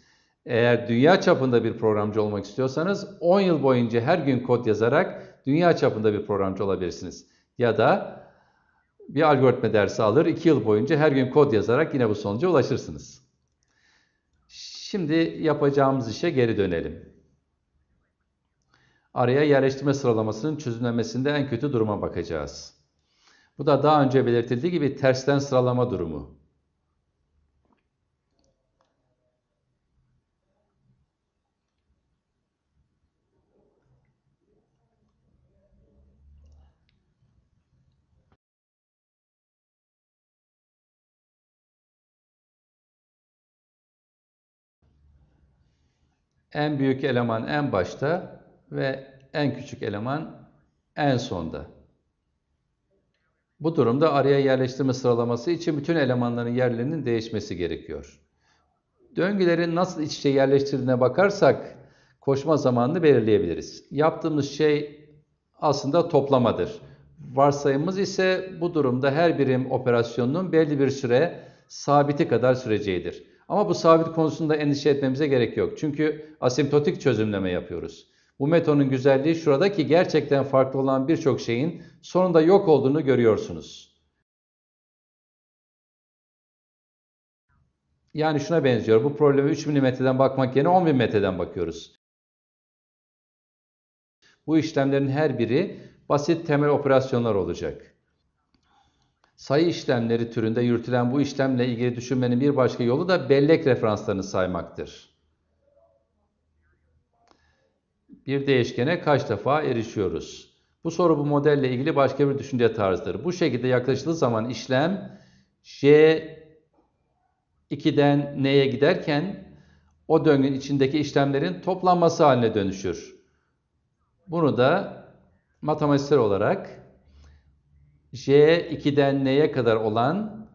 S2: Eğer dünya çapında bir programcı olmak istiyorsanız 10 yıl boyunca her gün kod yazarak dünya çapında bir programcı olabilirsiniz. Ya da bir algoritma dersi alır, 2 yıl boyunca her gün kod yazarak yine bu sonuca ulaşırsınız. Şimdi yapacağımız işe geri dönelim. Araya yerleştirme sıralamasının çözümlemesinde en kötü duruma bakacağız. Bu da daha önce belirtildiği gibi tersten sıralama durumu.
S1: en büyük eleman en başta ve en küçük
S2: eleman en sonda. Bu durumda araya yerleştirme sıralaması için bütün elemanların yerlerinin değişmesi gerekiyor. Döngülerin nasıl iç içe yerleştirdiğine bakarsak koşma zamanını belirleyebiliriz. Yaptığımız şey aslında toplamadır. Varsayımımız ise bu durumda her birim operasyonunun belli bir süre sabiti kadar süreceğidir. Ama bu sabit konusunda endişe etmemize gerek yok. Çünkü asimptotik çözümleme yapıyoruz. Bu metonun güzelliği şuradaki gerçekten farklı olan birçok şeyin sonunda yok olduğunu görüyorsunuz.
S1: Yani şuna benziyor. Bu problemi 3 mm'den bakmak yerine 10 mm'den bakıyoruz. Bu işlemlerin
S2: her biri basit temel operasyonlar olacak. Sayı işlemleri türünde yürütülen bu işlemle ilgili düşünmenin bir başka yolu da bellek referanslarını saymaktır. bir değişkene kaç defa erişiyoruz? Bu soru bu modelle ilgili başka bir düşünce tarzıdır. Bu şekilde yaklaşıldığı zaman işlem J 2'den N'ye giderken o döngünün içindeki işlemlerin toplanması haline dönüşür. Bunu da matematiksel olarak J 2'den N'ye kadar olan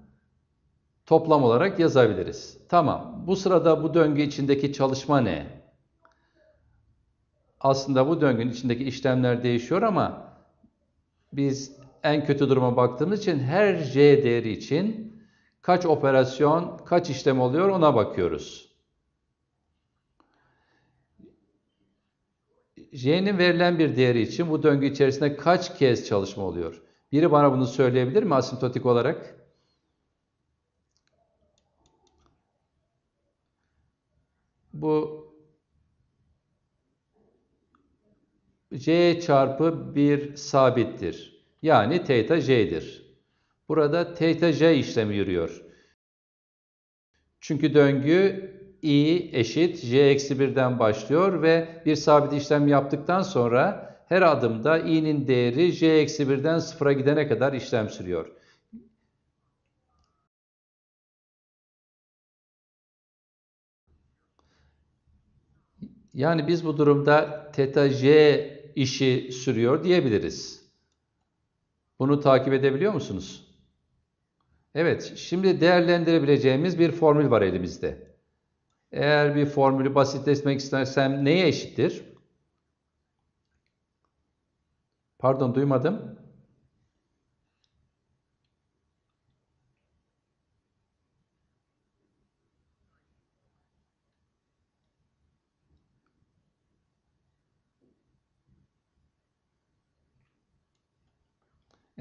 S2: toplam olarak yazabiliriz. Tamam. Bu sırada bu döngü içindeki çalışma ne? aslında bu döngünün içindeki işlemler değişiyor ama biz en kötü duruma baktığımız için her J değeri için kaç operasyon, kaç işlem oluyor ona bakıyoruz. J'nin verilen bir değeri için bu döngü içerisinde kaç kez çalışma oluyor? Biri bana bunu söyleyebilir mi asimptotik olarak? Bu j çarpı 1 sabittir. Yani teta j'dir. Burada teta j işlemi yürüyor. Çünkü döngü i eşit j eksi 1'den başlıyor ve bir sabit işlem yaptıktan sonra her adımda i'nin değeri j eksi 1'den 0'a gidene kadar işlem sürüyor.
S1: Yani biz bu durumda teta j işi
S2: sürüyor diyebiliriz. Bunu takip edebiliyor musunuz? Evet, şimdi değerlendirebileceğimiz bir formül var elimizde. Eğer bir formülü basitleştirmek istersem neye eşittir? Pardon duymadım.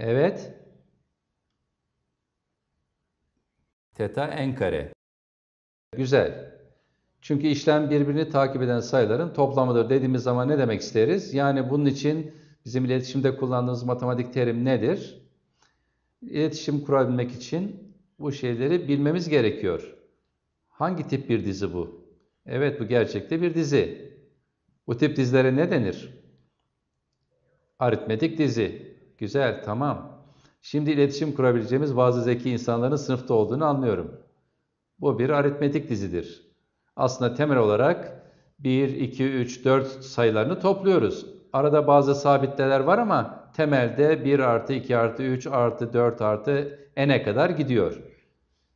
S2: Evet. Teta n kare. Güzel. Çünkü işlem birbirini takip eden sayıların toplamıdır dediğimiz zaman ne demek isteriz? Yani bunun için bizim iletişimde kullandığımız matematik terim nedir? İletişim kurabilmek için bu şeyleri bilmemiz gerekiyor. Hangi tip bir dizi bu? Evet bu gerçekte bir dizi. Bu tip dizilere ne denir? Aritmetik dizi. Güzel, tamam. Şimdi iletişim kurabileceğimiz bazı zeki insanların sınıfta olduğunu anlıyorum. Bu bir aritmetik dizidir. Aslında temel olarak 1, 2, 3, 4 sayılarını topluyoruz. Arada bazı sabitler var ama temelde 1 artı 2 artı 3 artı 4 artı n'e kadar gidiyor.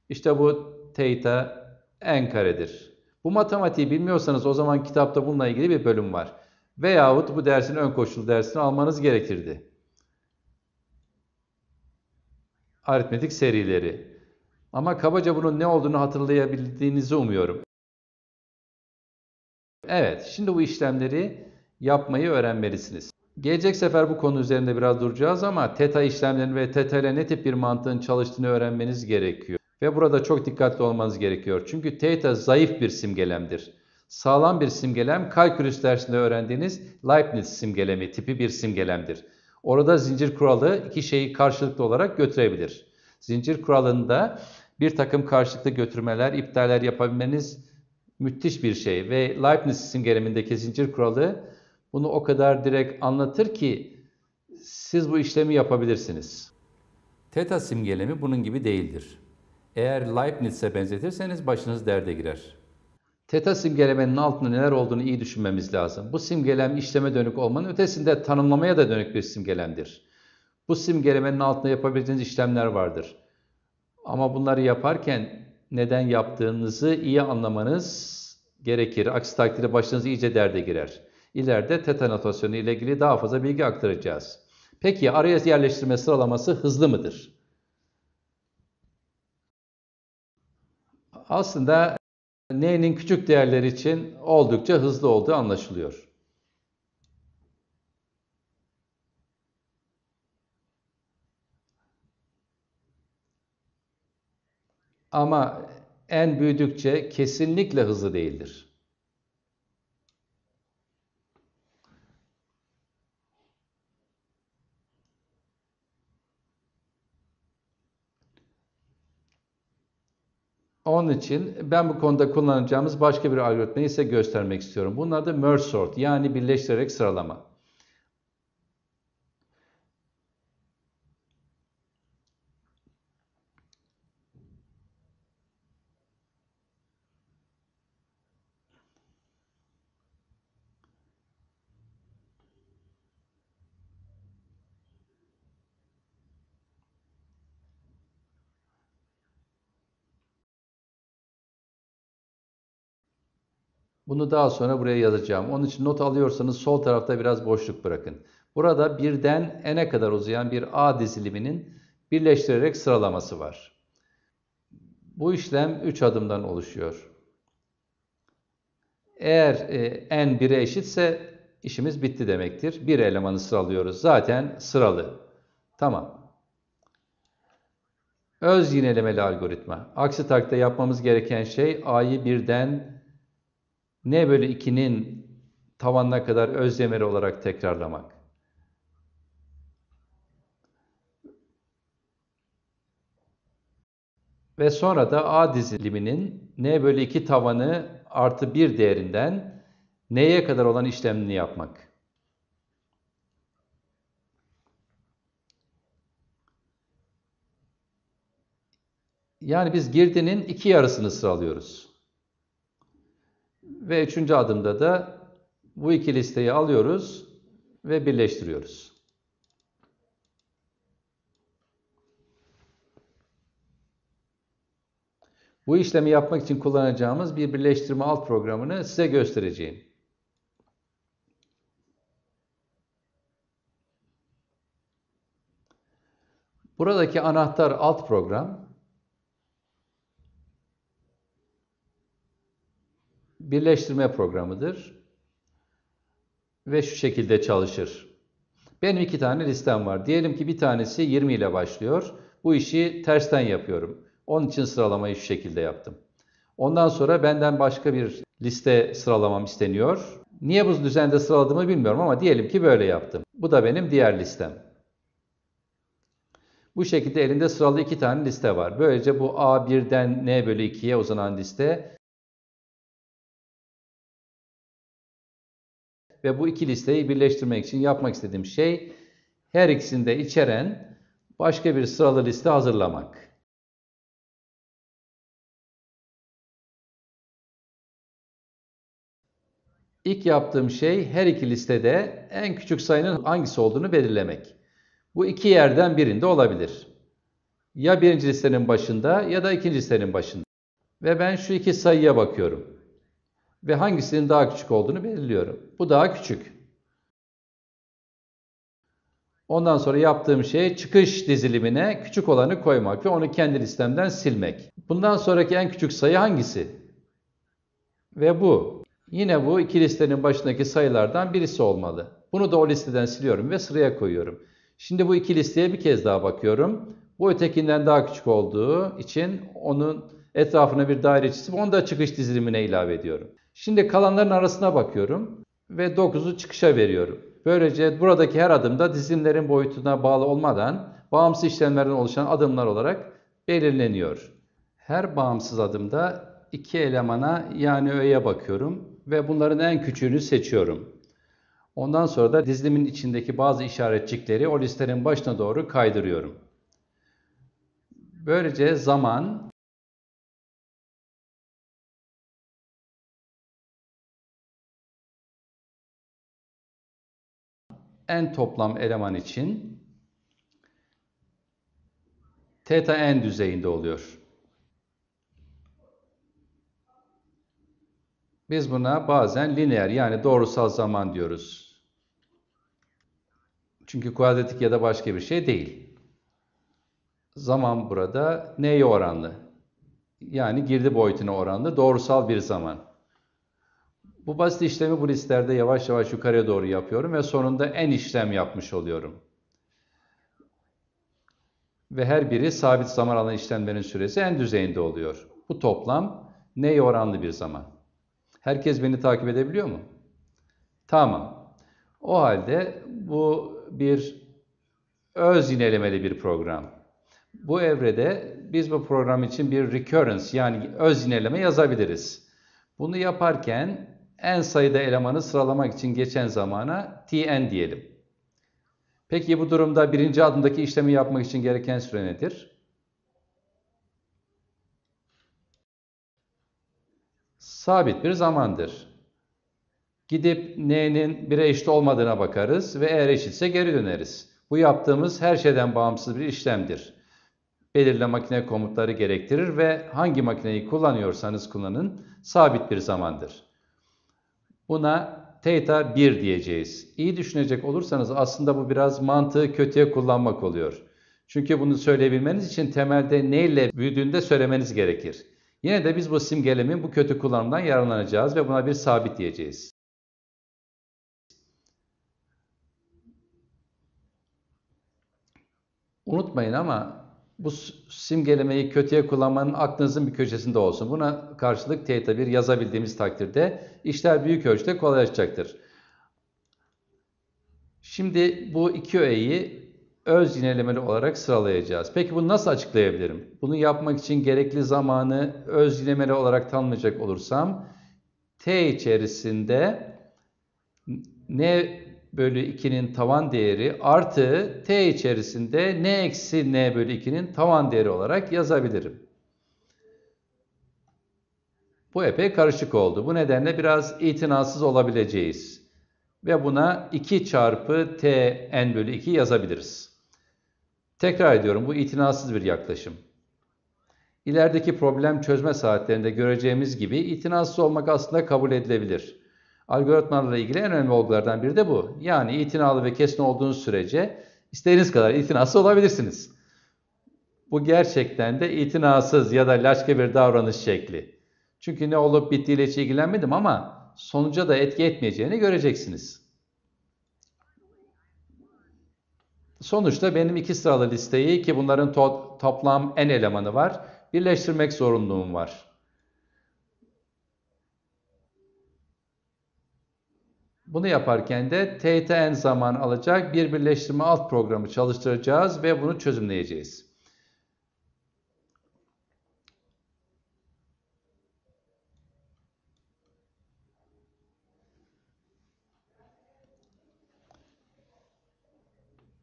S2: İşte bu theta n karedir. Bu matematiği bilmiyorsanız o zaman kitapta bununla ilgili bir bölüm var. Veyahut bu dersin ön koşulu dersini almanız gerekirdi. aritmetik serileri. Ama kabaca bunun ne olduğunu hatırlayabildiğinizi umuyorum. Evet, şimdi bu işlemleri yapmayı öğrenmelisiniz. Gelecek sefer bu konu üzerinde biraz duracağız ama teta işlemlerinin ve teta ile ne tip bir mantığın çalıştığını öğrenmeniz gerekiyor. Ve burada çok dikkatli olmanız gerekiyor. Çünkü teta zayıf bir simgelemdir. Sağlam bir simgelem kalkülüs dersinde öğrendiğiniz Leibniz simgelemi tipi bir simgelemdir. Orada zincir kuralı iki şeyi karşılıklı olarak götürebilir. Zincir kuralında bir takım karşılıklı götürmeler, iptaller yapabilmeniz müthiş bir şey. Ve Leibniz simgelemindeki zincir kuralı bunu o kadar direkt anlatır ki siz bu işlemi yapabilirsiniz. Teta simgelemi bunun gibi değildir. Eğer Leibniz'e benzetirseniz başınız derde girer. Teta simgelemenin altında neler olduğunu iyi düşünmemiz lazım. Bu simgelem işleme dönük olmanın ötesinde tanımlamaya da dönük bir simgelemdir. Bu simgelemenin altında yapabileceğiniz işlemler vardır. Ama bunları yaparken neden yaptığınızı iyi anlamanız gerekir. Aksi takdirde başınız iyice derde girer. İleride teta notasyonu ile ilgili daha fazla bilgi aktaracağız. Peki araya yerleştirme sıralaması hızlı mıdır? Aslında n'nin küçük değerler için oldukça hızlı olduğu anlaşılıyor. Ama n büyüdükçe kesinlikle hızlı değildir. Onun için ben bu konuda kullanacağımız başka bir algoritmayı size göstermek istiyorum. Bunlar da merge sort yani birleştirerek sıralama. Bunu daha sonra buraya yazacağım. Onun için not alıyorsanız sol tarafta biraz boşluk bırakın. Burada birden n'e kadar uzayan bir A diziliminin birleştirerek sıralaması var. Bu işlem 3 adımdan oluşuyor. Eğer e, n 1'e eşitse işimiz bitti demektir. Bir elemanı sıralıyoruz. Zaten sıralı. Tamam. Öz yinelemeli algoritma. Aksi takdirde yapmamız gereken şey a'yı birden ne böyle ikinin tavanına kadar öz olarak tekrarlamak. Ve sonra da A diziliminin N bölü 2 tavanı artı 1 değerinden N'ye kadar olan işlemini yapmak. Yani biz girdinin iki yarısını sıralıyoruz. Ve üçüncü adımda da bu iki listeyi alıyoruz ve birleştiriyoruz. Bu işlemi yapmak için kullanacağımız bir birleştirme alt programını size göstereceğim. Buradaki anahtar alt program birleştirme programıdır. Ve şu şekilde çalışır. Benim iki tane listem var. Diyelim ki bir tanesi 20 ile başlıyor. Bu işi tersten yapıyorum. Onun için sıralamayı şu şekilde yaptım. Ondan sonra benden başka bir liste sıralamam isteniyor. Niye bu düzende sıraladığımı bilmiyorum ama diyelim ki böyle yaptım. Bu da benim diğer listem. Bu şekilde elinde sıralı iki tane liste var.
S1: Böylece bu A1'den N bölü 2'ye uzanan liste ve bu iki listeyi birleştirmek için yapmak istediğim şey her ikisini de içeren başka bir sıralı liste hazırlamak. İlk yaptığım şey her iki listede en küçük sayının hangisi
S2: olduğunu belirlemek. Bu iki yerden birinde olabilir. Ya birinci listenin başında ya da ikinci listenin başında. Ve ben şu iki sayıya bakıyorum ve hangisinin daha küçük olduğunu belirliyorum. Bu daha küçük. Ondan sonra yaptığım şey çıkış dizilimine küçük olanı koymak ve onu kendi listemden silmek. Bundan sonraki en küçük sayı hangisi? Ve bu. Yine bu iki listenin başındaki sayılardan birisi olmalı. Bunu da o listeden siliyorum ve sıraya koyuyorum. Şimdi bu iki listeye bir kez daha bakıyorum. Bu ötekinden daha küçük olduğu için onun etrafına bir daire çizip onu da çıkış dizilimine ilave ediyorum. Şimdi kalanların arasına bakıyorum ve 9'u çıkışa veriyorum. Böylece buradaki her adımda dizimlerin boyutuna bağlı olmadan bağımsız işlemlerden oluşan adımlar olarak belirleniyor. Her bağımsız adımda iki elemana yani öğeye bakıyorum ve bunların en küçüğünü seçiyorum. Ondan sonra da dizimin içindeki bazı
S1: işaretçikleri o listenin başına doğru kaydırıyorum. Böylece zaman en toplam eleman için teta n düzeyinde
S2: oluyor. Biz buna bazen lineer yani doğrusal zaman diyoruz. Çünkü kuadratik ya da başka bir şey değil. Zaman burada neye oranlı? Yani girdi boyutuna oranlı doğrusal bir zaman. Bu basit işlemi bu listelerde yavaş yavaş yukarıya doğru yapıyorum ve sonunda en işlem yapmış oluyorum. Ve her biri sabit zaman alan işlemlerin süresi en düzeyinde oluyor. Bu toplam neye oranlı bir zaman? Herkes beni takip edebiliyor mu? Tamam. O halde bu bir öz yinelemeli bir program. Bu evrede biz bu program için bir recurrence yani öz yineleme yazabiliriz. Bunu yaparken en sayıda elemanı sıralamak için geçen zamana tn diyelim. Peki bu durumda birinci adımdaki işlemi yapmak için gereken süre nedir? Sabit bir zamandır. Gidip n'nin 1'e eşit olmadığına bakarız ve eğer eşitse geri döneriz. Bu yaptığımız her şeyden bağımsız bir işlemdir. Belirli makine komutları gerektirir ve hangi makineyi kullanıyorsanız kullanın sabit bir zamandır. Buna theta 1 diyeceğiz. İyi düşünecek olursanız aslında bu biraz mantığı kötüye kullanmak oluyor. Çünkü bunu söyleyebilmeniz için temelde neyle büyüdüğünde söylemeniz gerekir. Yine de biz bu simgelemin bu kötü kullanımdan yararlanacağız ve buna bir sabit diyeceğiz. Unutmayın ama bu simgelemeyi kötüye kullanmanın aklınızın bir köşesinde olsun. Buna karşılık theta bir yazabildiğimiz takdirde işler büyük ölçüde kolaylaşacaktır. Şimdi bu iki öğeyi öz yinelemeli olarak sıralayacağız. Peki bunu nasıl açıklayabilirim? Bunu yapmak için gerekli zamanı öz yinelemeli olarak tanımlayacak olursam T içerisinde ne bölü 2'nin tavan değeri artı t içerisinde n eksi n bölü 2'nin tavan değeri olarak yazabilirim. Bu epey karışık oldu. Bu nedenle biraz itinasız olabileceğiz. Ve buna 2 çarpı t n bölü 2 yazabiliriz. Tekrar ediyorum bu itinasız bir yaklaşım. İlerideki problem çözme saatlerinde göreceğimiz gibi itinasız olmak aslında kabul edilebilir. Algoritmalarla ilgili en önemli olgulardan biri de bu. Yani itinalı ve kesin olduğunuz sürece istediğiniz kadar itinasız olabilirsiniz. Bu gerçekten de itinasız ya da laşke bir davranış şekli. Çünkü ne olup bittiğiyle hiç ilgilenmedim ama sonuca da etki etmeyeceğini göreceksiniz. Sonuçta benim iki sıralı listeyi ki bunların to toplam en elemanı var, birleştirmek zorunluluğum var. Bunu yaparken de TTN zaman alacak bir birleştirme alt programı çalıştıracağız ve bunu çözümleyeceğiz.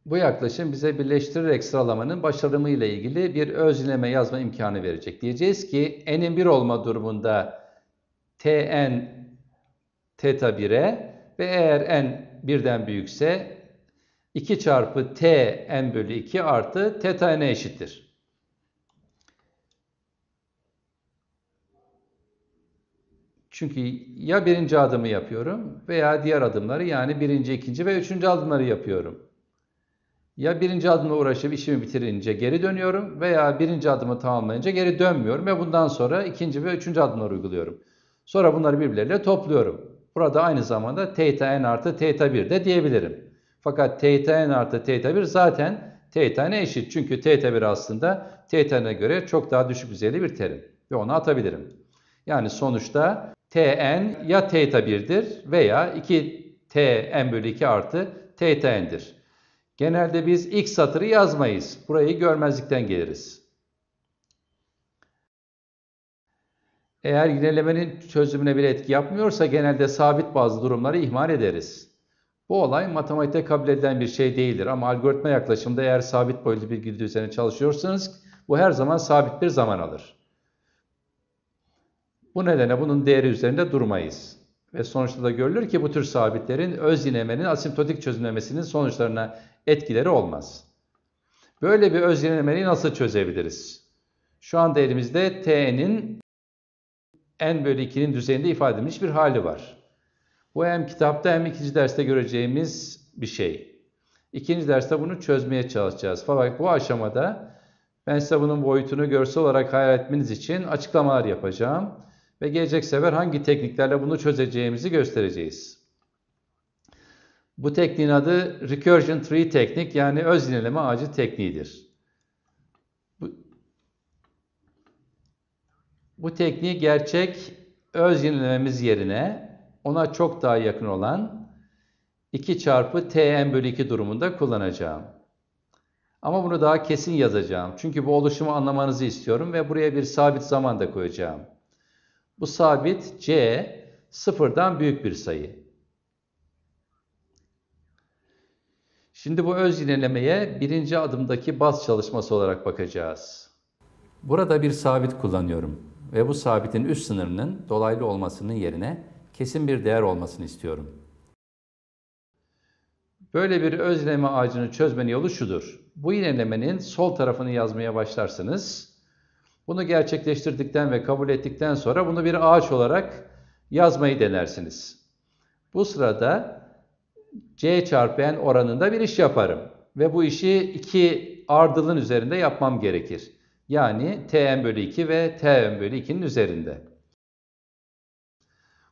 S2: Bu yaklaşım bize birleştirerek sıralamanın başarımı ile ilgili bir özleme yazma imkanı verecek. Diyeceğiz ki n'in 1 olma durumunda tn teta 1'e ve eğer n birden büyükse 2 çarpı t n bölü 2 artı teta n'e eşittir. Çünkü ya birinci adımı yapıyorum veya diğer adımları yani birinci, ikinci ve üçüncü adımları yapıyorum. Ya birinci adımla uğraşıp işimi bitirince geri dönüyorum veya birinci adımı tamamlayınca geri dönmüyorum ve bundan sonra ikinci ve üçüncü adımları uyguluyorum. Sonra bunları birbirleriyle topluyorum. Burada aynı zamanda θn artı θ1 de diyebilirim. Fakat θn artı θ1 zaten θn'e eşit. Çünkü θ1 aslında θn'e göre çok daha düşük düzeyli bir terim. Ve onu atabilirim. Yani sonuçta tn ya θ1'dir veya 2tn bölü 2 artı θn'dir. Genelde biz ilk satırı yazmayız. Burayı görmezlikten geliriz. Eğer yinelemenin çözümüne bile etki yapmıyorsa genelde sabit bazı durumları ihmal ederiz. Bu olay matematikte kabul edilen bir şey değildir ama algoritma yaklaşımda eğer sabit boyutlu bir girdi üzerine çalışıyorsanız bu her zaman sabit bir zaman alır. Bu nedenle bunun değeri üzerinde durmayız. Ve sonuçta da görülür ki bu tür sabitlerin öz yinemenin asimptotik çözümlemesinin sonuçlarına etkileri olmaz. Böyle bir öz yinelemeyi nasıl çözebiliriz? Şu anda elimizde t'nin n bölü 2'nin düzeyinde ifade edilmiş bir hali var. Bu hem kitapta hem ikinci derste göreceğimiz bir şey. İkinci derste bunu çözmeye çalışacağız. Fakat bu aşamada ben size bunun boyutunu görsel olarak hayal etmeniz için açıklamalar yapacağım. Ve gelecek sefer hangi tekniklerle bunu çözeceğimizi göstereceğiz. Bu tekniğin adı Recursion Tree Teknik yani öz yineleme ağacı tekniğidir. Bu tekniği gerçek öz yenilememiz yerine ona çok daha yakın olan 2 çarpı tn bölü 2 durumunda kullanacağım. Ama bunu daha kesin yazacağım. Çünkü bu oluşumu anlamanızı istiyorum ve buraya bir sabit zaman da koyacağım. Bu sabit c sıfırdan büyük bir sayı. Şimdi bu öz yinelemeye birinci adımdaki baz çalışması olarak bakacağız. Burada bir sabit kullanıyorum ve bu sabitin üst sınırının dolaylı olmasının yerine kesin bir değer olmasını istiyorum. Böyle bir özleme ağacını çözmenin yolu şudur. Bu iğnelemenin sol tarafını yazmaya başlarsınız. Bunu gerçekleştirdikten ve kabul ettikten sonra bunu bir ağaç olarak yazmayı denersiniz. Bu sırada C çarpı N oranında bir iş yaparım. Ve bu işi iki ardılın üzerinde yapmam gerekir. Yani Tn bölü 2 ve Tn bölü 2'nin üzerinde.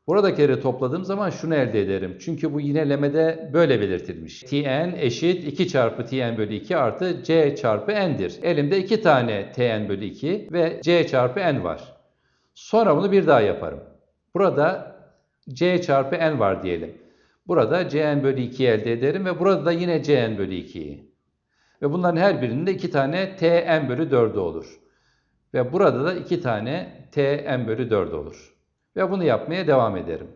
S2: Buradakileri topladığım zaman şunu elde ederim. Çünkü bu yinelemede böyle belirtilmiş. Tn eşit 2 çarpı Tn bölü 2 artı C çarpı N'dir. Elimde 2 tane Tn bölü 2 ve C çarpı N var. Sonra bunu bir daha yaparım. Burada C çarpı N var diyelim. Burada Cn bölü 2 elde ederim ve burada da yine Cn bölü 2'yi. Ve bunların her birinin de iki tane Tn bölü 4'ü olur. Ve burada da iki tane Tn bölü 4 olur. Ve bunu yapmaya devam ederim.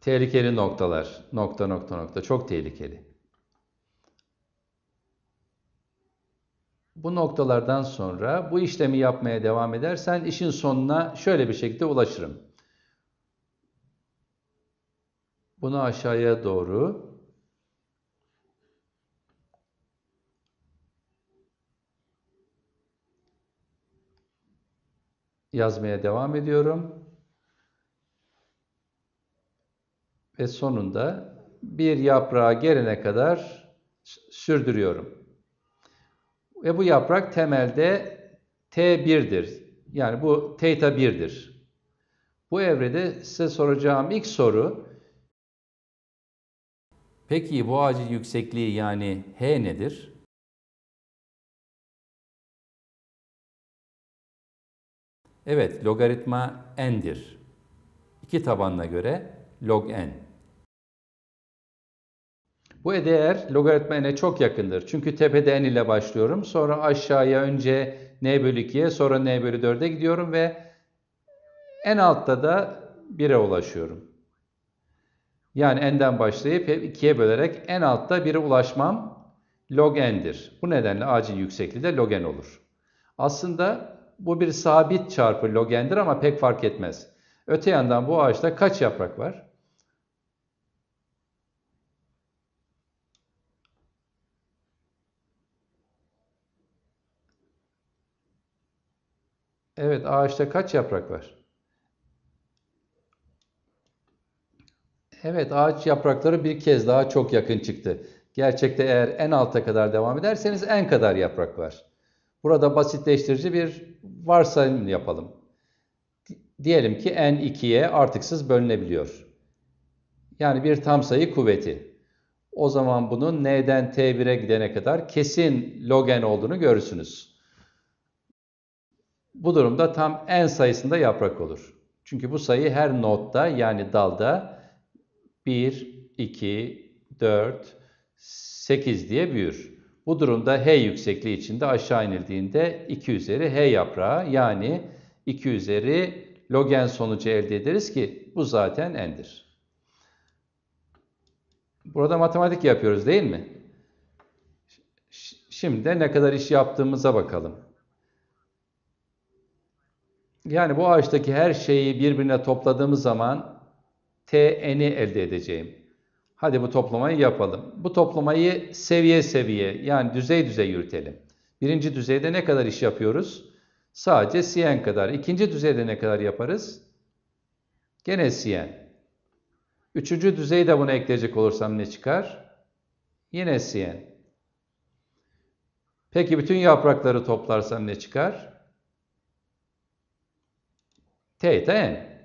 S2: Tehlikeli noktalar, nokta nokta nokta, çok tehlikeli. Bu noktalardan sonra bu işlemi yapmaya devam edersen işin sonuna şöyle bir şekilde ulaşırım. Bunu aşağıya doğru yazmaya devam ediyorum. Ve sonunda bir yaprağa gelene kadar sürdürüyorum. Ve bu yaprak temelde T1'dir. Yani bu teta 1'dir. Bu evrede size soracağım ilk soru
S1: Peki bu ağacın yüksekliği yani H nedir? Evet, logaritma n'dir. İki tabanına göre log n.
S2: Bu değer logaritma n'e çok yakındır. Çünkü tepede n ile başlıyorum. Sonra aşağıya önce n bölü 2'ye sonra n bölü 4'e gidiyorum ve en altta da 1'e ulaşıyorum. Yani n'den başlayıp hep 2'ye bölerek en altta 1'e ulaşmam log n'dir. Bu nedenle acil yüksekliği de log n olur. Aslında bu bir sabit çarpı log n'dir ama pek fark etmez. Öte yandan bu ağaçta kaç yaprak var? Evet ağaçta kaç yaprak var? Evet ağaç yaprakları bir kez daha çok yakın çıktı. Gerçekte eğer en alta kadar devam ederseniz en kadar yaprak var. Burada basitleştirici bir varsayım yapalım. Diyelim ki n 2'ye artıksız bölünebiliyor. Yani bir tam sayı kuvveti. O zaman bunun n'den t1'e gidene kadar kesin log n olduğunu görürsünüz. Bu durumda tam en sayısında yaprak olur. Çünkü bu sayı her notta yani dalda 1, 2, 4, 8 diye büyür. Bu durumda H yüksekliği içinde aşağı inildiğinde 2 üzeri H yaprağı yani 2 üzeri logen sonucu elde ederiz ki bu zaten n'dir. Burada matematik yapıyoruz değil mi? Şimdi ne kadar iş yaptığımıza bakalım. Yani bu ağaçtaki her şeyi birbirine topladığımız zaman TN'i elde edeceğim. Hadi bu toplamayı yapalım. Bu toplamayı seviye seviye yani düzey düzey yürütelim. Birinci düzeyde ne kadar iş yapıyoruz? Sadece siyen kadar. İkinci düzeyde ne kadar yaparız? Gene siyen. Üçüncü düzeyde buna ekleyecek olursam ne çıkar? Yine siyen. Peki bütün yaprakları toplarsam ne çıkar? TTN.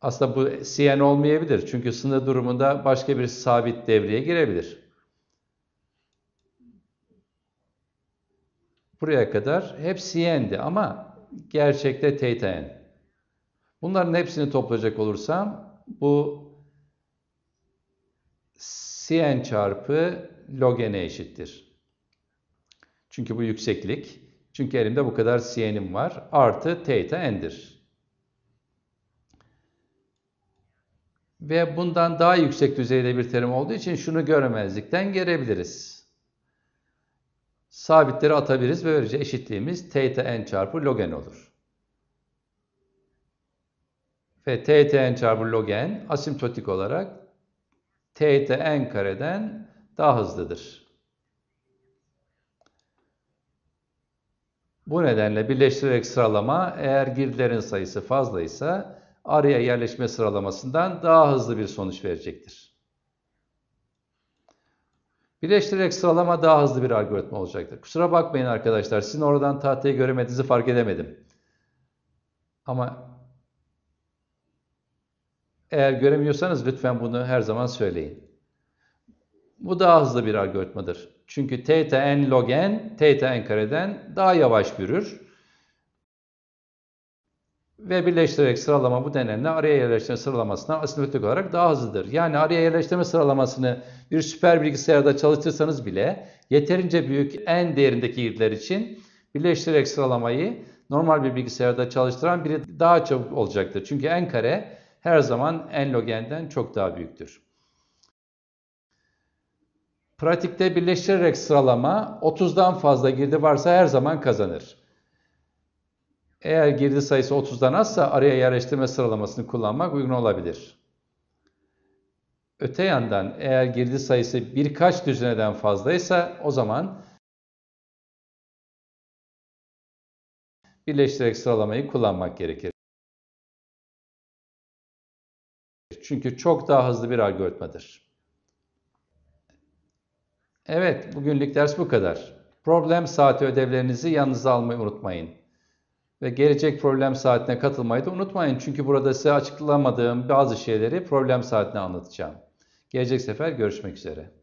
S2: Aslında bu CN olmayabilir. Çünkü sınır durumunda başka bir sabit devreye girebilir. Buraya kadar hep CN'di ama gerçekte TTN. Bunların hepsini toplayacak olursam bu Cn çarpı log n'e eşittir. Çünkü bu yükseklik çünkü elimde bu kadar CN'im var. Artı theta n'dir. Ve bundan daha yüksek düzeyde bir terim olduğu için şunu göremezlikten gelebiliriz. Sabitleri atabiliriz böylece eşitliğimiz theta n çarpı log n olur. Ve theta n çarpı log n asimtotik olarak theta n kareden daha hızlıdır. Bu nedenle birleştirerek sıralama eğer girdilerin sayısı fazlaysa araya yerleşme sıralamasından daha hızlı bir sonuç verecektir. Birleştirerek sıralama daha hızlı bir algoritma olacaktır. Kusura bakmayın arkadaşlar sizin oradan tahtayı göremediğinizi fark edemedim. Ama eğer göremiyorsanız lütfen bunu her zaman söyleyin. Bu daha hızlı bir algoritmadır. Çünkü theta n log n theta n kareden daha yavaş yürür. Ve birleştirerek sıralama bu denenle araya yerleştirme sıralamasından asimetrik olarak daha hızlıdır. Yani araya yerleştirme sıralamasını bir süper bilgisayarda çalıştırsanız bile yeterince büyük n değerindeki girdiler için birleştirerek sıralamayı normal bir bilgisayarda çalıştıran biri daha çabuk olacaktır. Çünkü n kare her zaman n log n'den çok daha büyüktür. Pratikte birleştirerek sıralama 30'dan fazla girdi varsa her zaman kazanır. Eğer girdi sayısı 30'dan azsa araya yerleştirme sıralamasını kullanmak uygun olabilir. Öte yandan eğer girdi sayısı birkaç
S1: düzineden fazlaysa o zaman birleştirerek sıralamayı kullanmak gerekir. Çünkü çok daha hızlı bir algoritmadır.
S2: Evet, bugünlük ders bu kadar. Problem saati ödevlerinizi yanınıza almayı unutmayın. Ve gelecek problem saatine katılmayı da unutmayın. Çünkü burada size açıklamadığım
S1: bazı şeyleri problem saatine anlatacağım. Gelecek sefer görüşmek üzere.